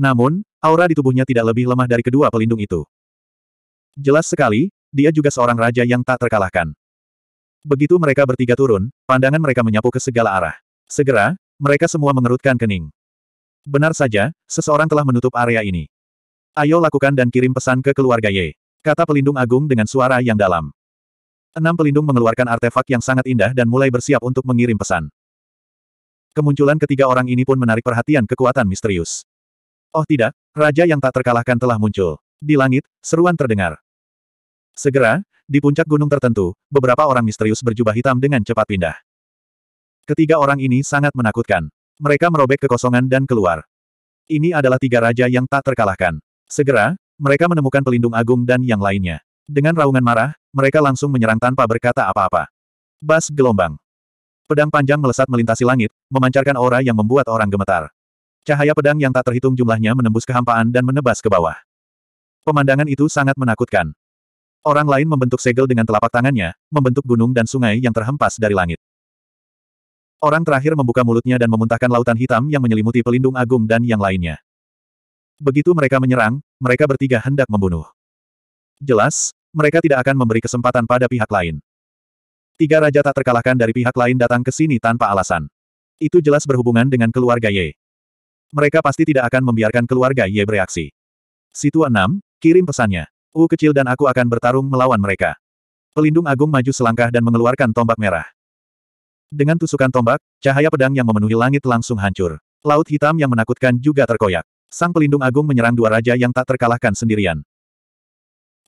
Namun, aura di tubuhnya tidak lebih lemah dari kedua pelindung itu. Jelas sekali, dia juga seorang raja yang tak terkalahkan. Begitu mereka bertiga turun, pandangan mereka menyapu ke segala arah. Segera, mereka semua mengerutkan kening. Benar saja, seseorang telah menutup area ini. Ayo lakukan dan kirim pesan ke keluarga Ye. Kata pelindung agung dengan suara yang dalam. Enam pelindung mengeluarkan artefak yang sangat indah dan mulai bersiap untuk mengirim pesan. Kemunculan ketiga orang ini pun menarik perhatian kekuatan misterius. Oh tidak, raja yang tak terkalahkan telah muncul. Di langit, seruan terdengar. Segera, di puncak gunung tertentu, beberapa orang misterius berjubah hitam dengan cepat pindah. Ketiga orang ini sangat menakutkan. Mereka merobek kekosongan dan keluar. Ini adalah tiga raja yang tak terkalahkan. Segera, mereka menemukan pelindung agung dan yang lainnya. Dengan raungan marah, mereka langsung menyerang tanpa berkata apa-apa. Bas gelombang. Pedang panjang melesat melintasi langit, memancarkan aura yang membuat orang gemetar. Cahaya pedang yang tak terhitung jumlahnya menembus kehampaan dan menebas ke bawah. Pemandangan itu sangat menakutkan. Orang lain membentuk segel dengan telapak tangannya, membentuk gunung dan sungai yang terhempas dari langit. Orang terakhir membuka mulutnya dan memuntahkan lautan hitam yang menyelimuti pelindung agung dan yang lainnya. Begitu mereka menyerang, mereka bertiga hendak membunuh. Jelas, mereka tidak akan memberi kesempatan pada pihak lain. Tiga raja tak terkalahkan dari pihak lain datang ke sini tanpa alasan. Itu jelas berhubungan dengan keluarga Ye. Mereka pasti tidak akan membiarkan keluarga Ye bereaksi. Situ enam, kirim pesannya. U kecil dan aku akan bertarung melawan mereka. Pelindung agung maju selangkah dan mengeluarkan tombak merah. Dengan tusukan tombak, cahaya pedang yang memenuhi langit langsung hancur. Laut hitam yang menakutkan juga terkoyak. Sang pelindung agung menyerang dua raja yang tak terkalahkan sendirian.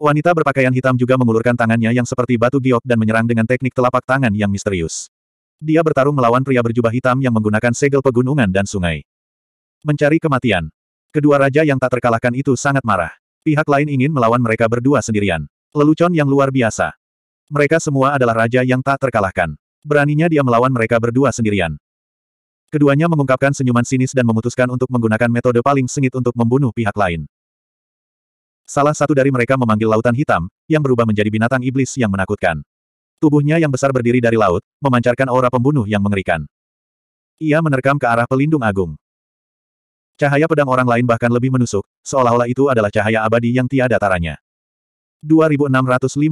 Wanita berpakaian hitam juga mengulurkan tangannya yang seperti batu giok dan menyerang dengan teknik telapak tangan yang misterius. Dia bertarung melawan pria berjubah hitam yang menggunakan segel pegunungan dan sungai. Mencari kematian. Kedua raja yang tak terkalahkan itu sangat marah. Pihak lain ingin melawan mereka berdua sendirian. Lelucon yang luar biasa. Mereka semua adalah raja yang tak terkalahkan. Beraninya dia melawan mereka berdua sendirian. Keduanya mengungkapkan senyuman sinis dan memutuskan untuk menggunakan metode paling sengit untuk membunuh pihak lain. Salah satu dari mereka memanggil lautan hitam, yang berubah menjadi binatang iblis yang menakutkan. Tubuhnya yang besar berdiri dari laut, memancarkan aura pembunuh yang mengerikan. Ia menerkam ke arah pelindung agung. Cahaya pedang orang lain bahkan lebih menusuk, seolah-olah itu adalah cahaya abadi yang tiada taranya. 2650.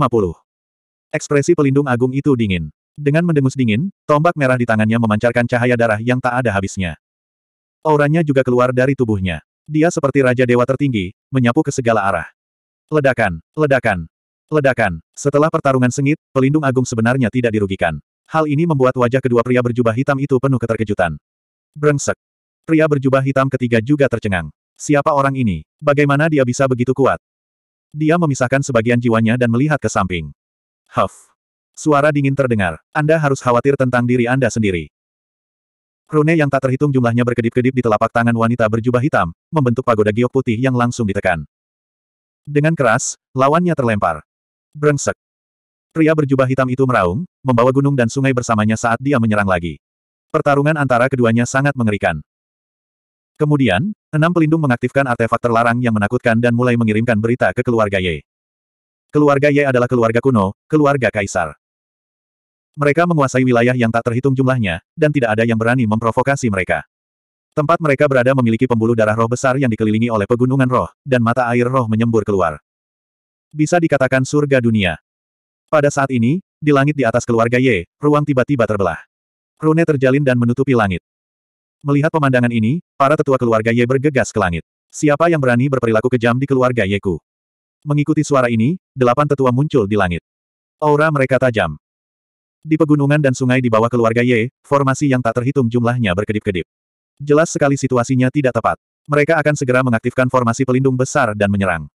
Ekspresi pelindung agung itu dingin. Dengan mendengus dingin, tombak merah di tangannya memancarkan cahaya darah yang tak ada habisnya. Auranya juga keluar dari tubuhnya. Dia seperti Raja Dewa tertinggi, menyapu ke segala arah. Ledakan, ledakan, ledakan. Setelah pertarungan sengit, pelindung agung sebenarnya tidak dirugikan. Hal ini membuat wajah kedua pria berjubah hitam itu penuh keterkejutan. Brengsek. Pria berjubah hitam ketiga juga tercengang. Siapa orang ini? Bagaimana dia bisa begitu kuat? Dia memisahkan sebagian jiwanya dan melihat ke samping. Huff. Suara dingin terdengar. Anda harus khawatir tentang diri Anda sendiri. Rune yang tak terhitung jumlahnya berkedip-kedip di telapak tangan wanita berjubah hitam, membentuk pagoda giok putih yang langsung ditekan. Dengan keras, lawannya terlempar. Brengsek. Pria berjubah hitam itu meraung, membawa gunung dan sungai bersamanya saat dia menyerang lagi. Pertarungan antara keduanya sangat mengerikan. Kemudian, enam pelindung mengaktifkan artefak terlarang yang menakutkan dan mulai mengirimkan berita ke keluarga Ye. Keluarga Ye adalah keluarga kuno, keluarga kaisar. Mereka menguasai wilayah yang tak terhitung jumlahnya, dan tidak ada yang berani memprovokasi mereka. Tempat mereka berada memiliki pembuluh darah roh besar yang dikelilingi oleh pegunungan roh, dan mata air roh menyembur keluar. Bisa dikatakan surga dunia. Pada saat ini, di langit di atas keluarga Ye, ruang tiba-tiba terbelah. Rune terjalin dan menutupi langit. Melihat pemandangan ini, para tetua keluarga Ye bergegas ke langit. Siapa yang berani berperilaku kejam di keluarga Yeku? Mengikuti suara ini, delapan tetua muncul di langit. Aura mereka tajam. Di pegunungan dan sungai di bawah keluarga Ye, formasi yang tak terhitung jumlahnya berkedip-kedip. Jelas sekali situasinya tidak tepat. Mereka akan segera mengaktifkan formasi pelindung besar dan menyerang.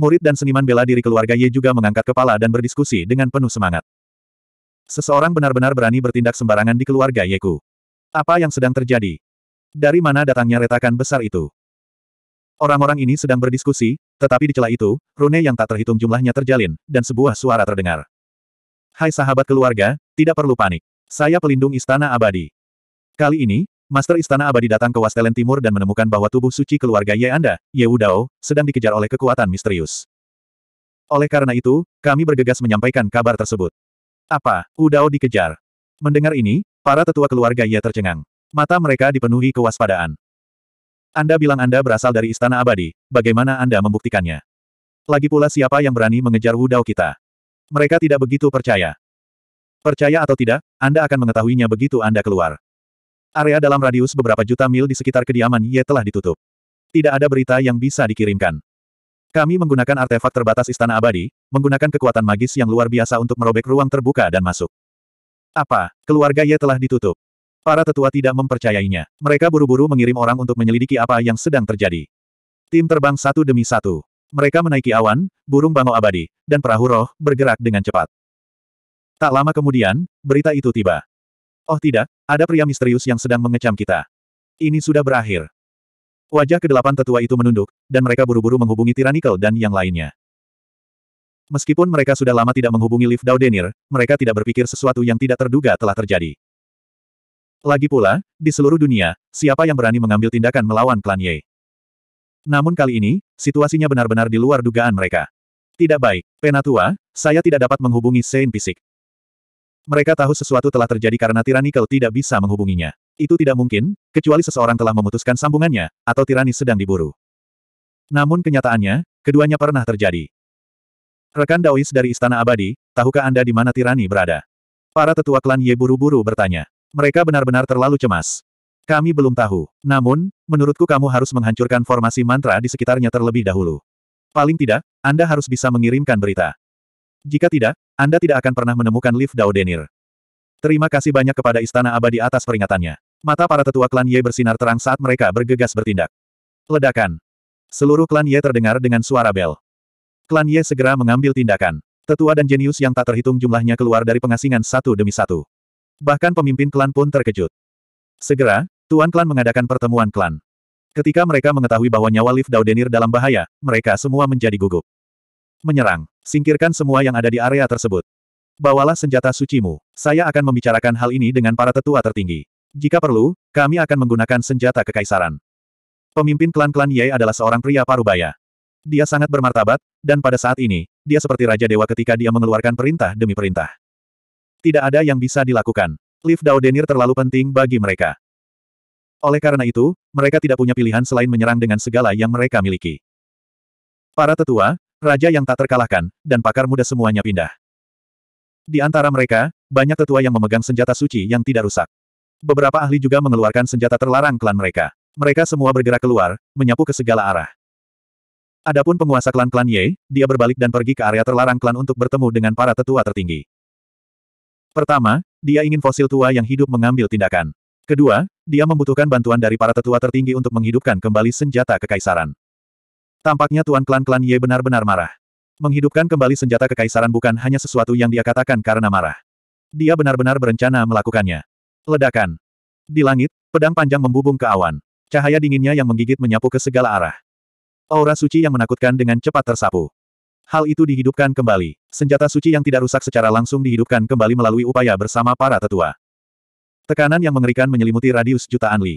Murid dan seniman bela diri keluarga Ye juga mengangkat kepala dan berdiskusi dengan penuh semangat. Seseorang benar-benar berani bertindak sembarangan di keluarga Yeku. Apa yang sedang terjadi? Dari mana datangnya retakan besar itu? Orang-orang ini sedang berdiskusi, tetapi di celah itu, rune yang tak terhitung jumlahnya terjalin, dan sebuah suara terdengar. Hai sahabat keluarga, tidak perlu panik. Saya pelindung istana abadi. Kali ini, Master Istana Abadi datang ke Wastelen Timur dan menemukan bahwa tubuh suci keluarga Ye Anda, Ye Wudao, sedang dikejar oleh kekuatan misterius. Oleh karena itu, kami bergegas menyampaikan kabar tersebut. Apa, Udao dikejar? Mendengar ini, Para tetua keluarga ia tercengang. Mata mereka dipenuhi kewaspadaan. Anda bilang Anda berasal dari Istana Abadi, bagaimana Anda membuktikannya? Lagi pula siapa yang berani mengejar Wudao kita? Mereka tidak begitu percaya. Percaya atau tidak, Anda akan mengetahuinya begitu Anda keluar. Area dalam radius beberapa juta mil di sekitar kediaman Ye telah ditutup. Tidak ada berita yang bisa dikirimkan. Kami menggunakan artefak terbatas Istana Abadi, menggunakan kekuatan magis yang luar biasa untuk merobek ruang terbuka dan masuk. Apa, keluarga Ye telah ditutup? Para tetua tidak mempercayainya. Mereka buru-buru mengirim orang untuk menyelidiki apa yang sedang terjadi. Tim terbang satu demi satu. Mereka menaiki awan, burung bangau abadi, dan perahu roh, bergerak dengan cepat. Tak lama kemudian, berita itu tiba. Oh tidak, ada pria misterius yang sedang mengecam kita. Ini sudah berakhir. Wajah kedelapan tetua itu menunduk, dan mereka buru-buru menghubungi Tyrannical dan yang lainnya. Meskipun mereka sudah lama tidak menghubungi Liv Daudenir, mereka tidak berpikir sesuatu yang tidak terduga telah terjadi. Lagi pula, di seluruh dunia, siapa yang berani mengambil tindakan melawan klan Ye? Namun kali ini, situasinya benar-benar di luar dugaan mereka. Tidak baik, Penatua, saya tidak dapat menghubungi Saint Pisik. Mereka tahu sesuatu telah terjadi karena Tyrannical tidak bisa menghubunginya. Itu tidak mungkin, kecuali seseorang telah memutuskan sambungannya, atau tirani sedang diburu. Namun kenyataannya, keduanya pernah terjadi. Rekan Daois dari Istana Abadi, tahukah Anda di mana tirani berada? Para tetua klan Ye buru-buru bertanya. Mereka benar-benar terlalu cemas. Kami belum tahu. Namun, menurutku kamu harus menghancurkan formasi mantra di sekitarnya terlebih dahulu. Paling tidak, Anda harus bisa mengirimkan berita. Jika tidak, Anda tidak akan pernah menemukan lift Daudenir. Terima kasih banyak kepada Istana Abadi atas peringatannya. Mata para tetua klan Ye bersinar terang saat mereka bergegas bertindak. Ledakan. Seluruh klan Ye terdengar dengan suara bel. Klan Ye segera mengambil tindakan. Tetua dan jenius yang tak terhitung jumlahnya keluar dari pengasingan satu demi satu. Bahkan pemimpin klan pun terkejut. Segera, Tuan Klan mengadakan pertemuan klan. Ketika mereka mengetahui bahwa nyawa Liv Daudenir dalam bahaya, mereka semua menjadi gugup. Menyerang. Singkirkan semua yang ada di area tersebut. Bawalah senjata sucimu. Saya akan membicarakan hal ini dengan para tetua tertinggi. Jika perlu, kami akan menggunakan senjata kekaisaran. Pemimpin klan-klan Ye adalah seorang pria parubaya. Dia sangat bermartabat, dan pada saat ini, dia seperti Raja Dewa ketika dia mengeluarkan perintah demi perintah. Tidak ada yang bisa dilakukan. Liv Daudenir terlalu penting bagi mereka. Oleh karena itu, mereka tidak punya pilihan selain menyerang dengan segala yang mereka miliki. Para tetua, raja yang tak terkalahkan, dan pakar muda semuanya pindah. Di antara mereka, banyak tetua yang memegang senjata suci yang tidak rusak. Beberapa ahli juga mengeluarkan senjata terlarang klan mereka. Mereka semua bergerak keluar, menyapu ke segala arah. Adapun penguasa klan-klan Ye, dia berbalik dan pergi ke area terlarang klan untuk bertemu dengan para tetua tertinggi. Pertama, dia ingin fosil tua yang hidup mengambil tindakan. Kedua, dia membutuhkan bantuan dari para tetua tertinggi untuk menghidupkan kembali senjata kekaisaran. Tampaknya tuan klan-klan Ye benar-benar marah. Menghidupkan kembali senjata kekaisaran bukan hanya sesuatu yang dia katakan karena marah. Dia benar-benar berencana melakukannya. Ledakan. Di langit, pedang panjang membubung ke awan. Cahaya dinginnya yang menggigit menyapu ke segala arah. Aura suci yang menakutkan dengan cepat tersapu. Hal itu dihidupkan kembali. Senjata suci yang tidak rusak secara langsung dihidupkan kembali melalui upaya bersama para tetua. Tekanan yang mengerikan menyelimuti radius jutaan li.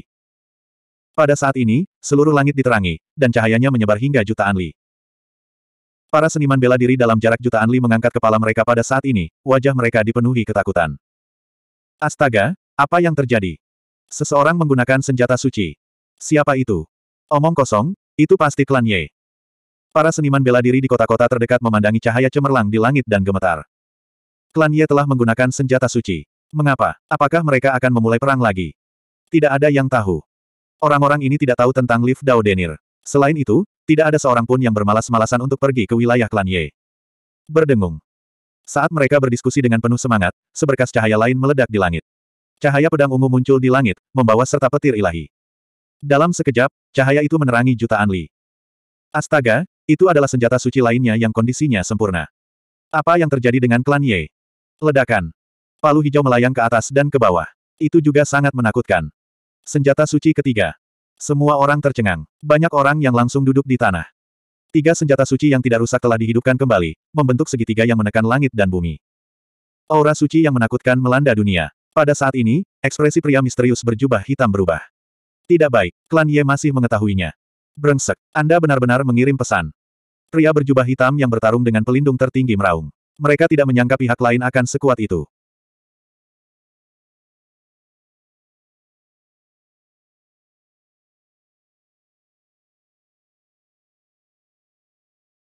Pada saat ini, seluruh langit diterangi, dan cahayanya menyebar hingga jutaan li. Para seniman bela diri dalam jarak jutaan li mengangkat kepala mereka pada saat ini, wajah mereka dipenuhi ketakutan. Astaga, apa yang terjadi? Seseorang menggunakan senjata suci. Siapa itu? Omong kosong, itu pasti klan Ye. Para seniman bela diri di kota-kota terdekat memandangi cahaya cemerlang di langit dan gemetar. Klan Ye telah menggunakan senjata suci. Mengapa? Apakah mereka akan memulai perang lagi? Tidak ada yang tahu. Orang-orang ini tidak tahu tentang Liv Dao Denir. Selain itu, tidak ada seorang pun yang bermalas-malasan untuk pergi ke wilayah klan Ye. Berdengung. Saat mereka berdiskusi dengan penuh semangat, seberkas cahaya lain meledak di langit. Cahaya pedang ungu muncul di langit, membawa serta petir ilahi. Dalam sekejap, cahaya itu menerangi jutaan Li. Astaga, itu adalah senjata suci lainnya yang kondisinya sempurna. Apa yang terjadi dengan klan Ye? Ledakan. Palu hijau melayang ke atas dan ke bawah. Itu juga sangat menakutkan. Senjata suci ketiga. Semua orang tercengang. Banyak orang yang langsung duduk di tanah. Tiga senjata suci yang tidak rusak telah dihidupkan kembali, membentuk segitiga yang menekan langit dan bumi. Aura suci yang menakutkan melanda dunia. Pada saat ini, ekspresi pria misterius berjubah hitam berubah. Tidak baik, klan Ye masih mengetahuinya. Brengsek, Anda benar-benar mengirim pesan. Pria berjubah hitam yang bertarung dengan pelindung tertinggi meraung. Mereka tidak menyangka pihak lain akan sekuat itu.